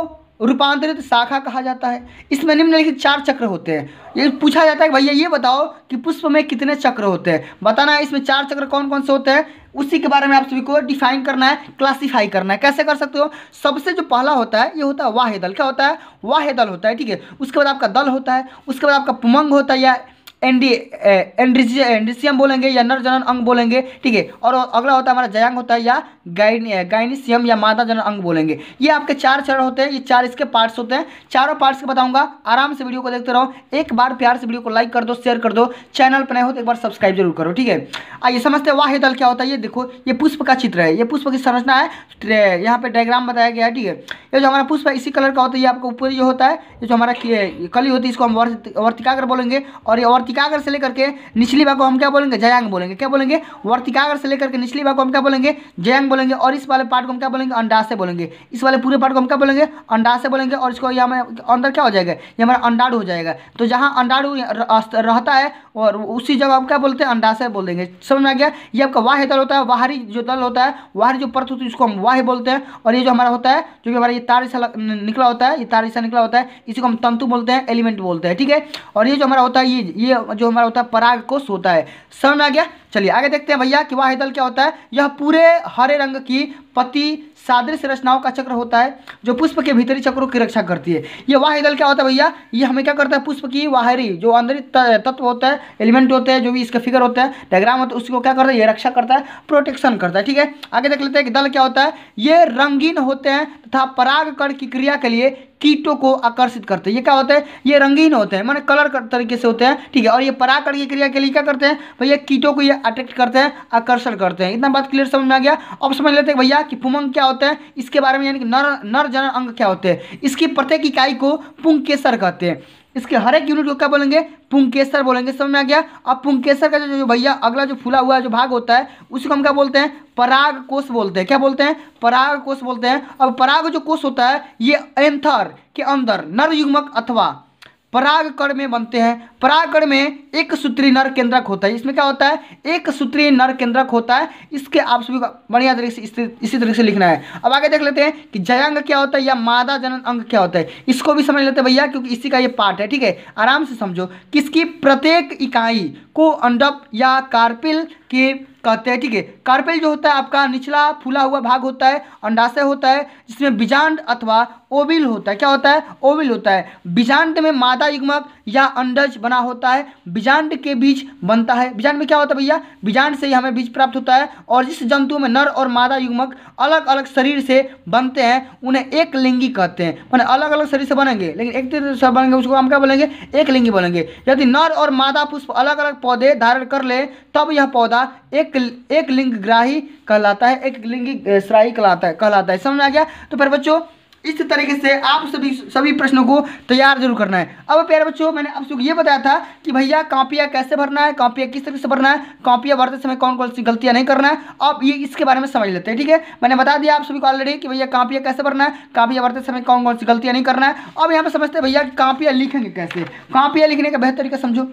रूपांतरित शाखा कहा जाता है इसमें निम्नलिखित चार चक्र होते हैं ये पूछा जाता है भैया ये बताओ कि पुष्प में कितने चक्र होते हैं बताना है इसमें चार चक्र कौन कौन से होते हैं उसी के बारे में आप सभी को डिफाइन करना है क्लासीफाई करना है कैसे कर सकते हो सबसे जो पहला होता है ये होता है वाह्य दल क्या होता है वाह्य दल होता है ठीक है उसके बाद आपका दल होता है उसके बाद आपका पुमंग होता है या एंडी एंड्रिसियम बोलेंगे या नर जनन अंग बोलेंगे ठीक है और अगला होता है हमारा जयांग होता है या गाइन गाइनिसियम या मादा जनन अंग बोलेंगे ये आपके चार चरण होते हैं ये चार इसके पार्ट्स होते हैं चारों पार्ट्स के बताऊंगा आराम से वीडियो को देखते रहो एक बार प्यार से वीडियो को लाइक कर दो शेयर कर दो चैनल पर नए हो तो एक बार सब्सक्राइब जरूर करो ठीक है आइए समझते हैं वाह्य दल क्या होता है ये देखो ये पुष्प का चित्र है ये पुष्प की संरचना है यहाँ पर डायग्राम बताया गया है ठीक है ये जो हमारा पुष्प है इसी कलर का होता है ये आपको ऊपर ये होता है ये जो हमारा कली होती है इसको हम वर्तिकाग्र बोलेंगे और ये वर्ति वर्तिकाग्र से लेकर के निचली भाग को हम क्या बोलेंगे जयांग बोलेंगे क्या बोलेंगे वर्तिकाग्र से लेकर के निचली भाग को हम क्या बोलेंगे जयांग बोलेंगे और इस वाले पार्ट को हम क्या बोलेंगे अंडाशय बोलेंगे इस वाले पूरे पार्ट को हम क्या बोलेंगे अंडाशय बोलेंगे और इसको यहाँ अंदर क्या हो जाएगा ये हमारा अंडाड़ हो जाएगा तो जहाँ अंडाणु रहता है और उसी जगह हम क्या बोलते हैं अंडाशय बोल देंगे समझ में आ गया ये आपका वाह दल होता है बाहरी जो दल होता है बाहरी जो परत होती है इसको हम वाह बोलते हैं और ये जो हमारा होता है जो कि हमारा ये तार ऐसा निकला होता है ये तार ऐसा निकला होता है इसी को हम तंतु बोलते हैं एलिमेंट बोलते हैं ठीक है और ये जो हमारा होता है ये ये जो हमारा होता है पराग कोष होता है समझ में आ गया चलिए आगे देखते हैं भैया कि वाहिदल क्या होता है यह पूरे हरे रंग की पति सादृश रचनाओं का चक्र होता है जो पुष्प के भीतरी चक्रों की रक्षा करती है यह वाहिदल क्या होता है भैया ये हमें क्या करता है पुष्प की वाहरी जो अंदर तत्व होता है एलिमेंट होते हैं जो भी इसका फिगर होता है डायग्राम होता है उसको क्या करता है ये रक्षा करता है प्रोटेक्शन करता है ठीक है आगे देख लेते हैं कि दल क्या होता है ये रंगीन होते हैं तथा पराग की क्रिया के लिए कीटों को आकर्षित करते हैं ये क्या होता है ये रंगीन होते हैं माने कलर तरीके से होते हैं ठीक है और ये पराकर की क्रिया के लिए क्या करते हैं भैया तो कीटों को ये अट्रैक्ट करते हैं आकर्षण करते हैं इतना बात क्लियर समझ में आ गया अब समझ लेते हैं भैया कि पुमंग क्या होता है इसके बारे में यानी कि नर नर जन अंग क्या होते हैं इसकी प्रत्येक इकाई को पुंग केसर कहते हैं इसके हर एक यूनिट को क्या बोलेंगे पुंकेसर बोलेंगे समझ में आ गया अब पुंकेसर का जो भैया अगला जो फूला हुआ जो भाग होता है उसको हम क्या बोलते हैं पराग कोष बोलते हैं क्या बोलते हैं पराग कोष बोलते हैं अब पराग जो कोष होता है ये एंथर के अंदर नर युग्मक अथवा परागकण में बनते हैं परागकण में एक सूत्री नर केंद्रक होता है इसमें क्या होता है एक सूत्री नर केंद्रक होता है इसके आप सभी को बढ़िया तरीके से इसी तरीके से लिखना है अब आगे देख लेते हैं कि जयांग क्या होता है या मादा जनन अंग क्या होता है इसको भी समझ लेते हैं भैया क्योंकि इसी का ये पार्ट है ठीक है आराम से समझो किसकी प्रत्येक इकाई को अंडप या कार्पिल के कहते हैं ठीक है कार्पेल जो होता है आपका निचला फूला हुआ भाग होता है अंडाशय होता है जिसमें बीजांड अथवा ओविल होता है क्या होता है ओविल होता है बीजांड में मादा युग्मक या अंडज बना होता है बीजांड के बीज बनता है बीजांड में क्या होता है भैया बीजांड से ही हमें बीज प्राप्त होता है और जिस जंतु में नर और मादा युग्मक अलग अलग शरीर से बनते हैं उन्हें एक लिंगी कहते हैं मैंने अलग अलग शरीर से बनेंगे लेकिन एक से बनेंगे उसको हम क्या बोलेंगे एक लिंगी बोलेंगे यदि नर और मादा पुष्प अलग अलग पौधे धारण कर ले तब यह पौधा एक एक एक लिंग ग्राही कहलाता है एक लिंगी श्राही कहलाता है कहलाता है समझ में आ गया तो फिर बच्चों इस तरीके से आप सभी सभी प्रश्नों को तैयार जरूर करना है अब प्यारे बच्चों मैंने आप सबको ये बताया था कि भैया कापियाँ कैसे भरना है कापियाँ किस तरीके से भरना है कापियाँ भरते समय कौन कौन सी गलतियाँ नहीं करना है आप ये इसके बारे में समझ लेते हैं ठीक है मैंने बता दिया आप सभी को ऑलरेडी कि भैया कापियाँ कैसे भरना है कापियाँ भरते समय कौन कौन सी गलतियाँ नहीं करना है अब यहाँ पर समझते हैं भैया कापियाँ लिखेंगे कैसे कापियाँ लिखने का बेहतर तरीका समझो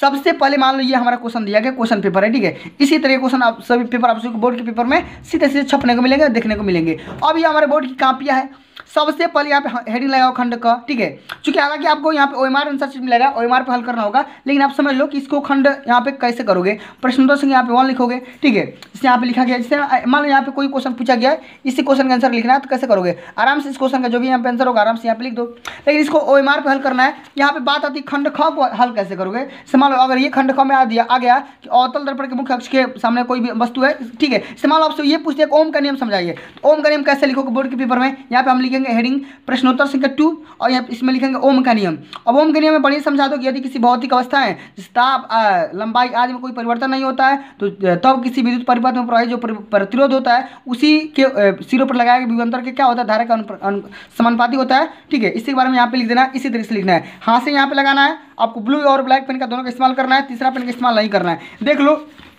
सबसे पहले मान लो ये हमारा क्वेश्चन दिया गया क्वेश्चन पेपर है ठीक है इसी तरह क्वेश्चन आप सभी पेपर आप बोर्ड के पेपर में सीधे सीधे छपने को मिलेंगे देखने को मिलेंगे अब ये हमारे बोर्ड की कापियाँ है सबसे पहले यहाँ पे हेडिंग लगाओ खंड का ठीक है चूंकि हालांकि आपको यहाँ पे ओ एम आर आंसर मिलेगा ओ एम आर पर हल करना होगा लेकिन आप समझ लो कि इसको खंड यहाँ पे कैसे करोगे दो संख्या यहाँ पे वन लिखोगे ठीक है जिससे यहाँ पे लिखा गया जिससे मान लो यहाँ पे कोई क्वेश्चन पूछा गया है इसी क्वेश्चन का आंसर लिखना है तो कैसे करोगे आराम से इस क्वेश्चन का जो भी यहाँ पे आंसर होगा आराम से यहाँ पे लिख दो लेकिन इसको ओ एम आर पर हल करना है यहाँ पे बात आती खंड ख को हल कैसे करोगे मान लो अगर ये खंड ख में आ दिया आ गया कि अवतल दर्पण के मुख्य अक्ष के सामने कोई भी वस्तु है ठीक है मान लो आपसे ये पूछते हैं ओम का नियम समझाइए ओम का नियम कैसे लिखोगे बोर्ड के पेपर में यहाँ पे हम लिखे लिखेंगे हेडिंग प्रश्नोत्तर संख्या टू और यहाँ इसमें लिखेंगे ओम का नियम अब ओम का नियम में पढ़िए समझा दो कि यदि किसी भौतिक अवस्था है ताप लंबाई आदि में कोई परिवर्तन नहीं होता है तो तब तो किसी विद्युत परिपथ में प्रवाहित जो प्रतिरोध होता है उसी के सिरों पर लगाया गया विभंतर के क्या होता है धारा का समानुपाती होता है ठीक है इसी के बारे में यहाँ पर लिख देना है इसी तरीके से लिखना है हाँ से यहाँ पर लगाना है आपको ब्लू और ब्लैक पेन का दोनों का इस्तेमाल करना है तीसरा पेन का इस्तेमाल नहीं करना है देख लो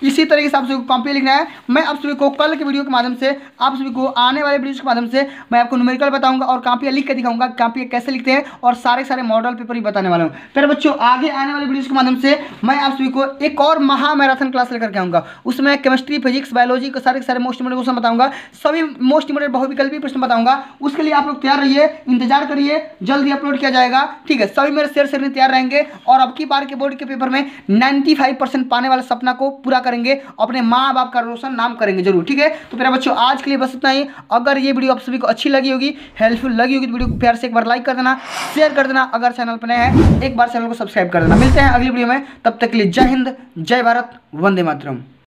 इसी तरीके से आप सभी को कॉपी लिखना है मैं आप सभी को कल के वीडियो के माध्यम से आप सभी को आने वाले वीडियो के माध्यम से मैं आपको न्यूमेरिकल बताऊंगा और कॉपियाँ लिख के दिखाऊंगा कॉपियाँ कैसे लिखते हैं और सारे सारे मॉडल पेपर भी बताने वाला हूँ फिर बच्चों आगे आने वाले वीडियो के माध्यम से मैं आप सभी को एक और महामैराथन क्लास लेकर के आऊँगा उसमें केमिस्ट्री फिजिक्स बायोलॉजी के सारे सारे मोस्ट इम्पोर्टेंट क्वेश्चन बताऊंगा सभी मोस्ट इम्पोर्टेंट बहुविकल्पी प्रश्न बताऊंगा उसके लिए आप लोग तैयार रहिए इंतजार करिए जल्दी अपलोड किया जाएगा ठीक है सभी मेरे शेयर शेयर तैयार रहेंगे और अब की बार के बोर्ड के पेपर में नाइन्टी पाने वाला सपना को पूरा करेंगे अपने माँ बाप का रोशन नाम करेंगे जरूर ठीक है तो मेरा बच्चों आज के लिए बस इतना ही अगर ये वीडियो आप सभी को अच्छी लगी होगी हेल्पफुल लगी होगी तो वीडियो को प्यार से एक बार लाइक कर देना शेयर कर देना अगर चैनल पर नए हैं एक बार चैनल को सब्सक्राइब कर देना मिलते हैं अगली वीडियो में तब तक के लिए जय हिंद जय भारत वंदे मातरम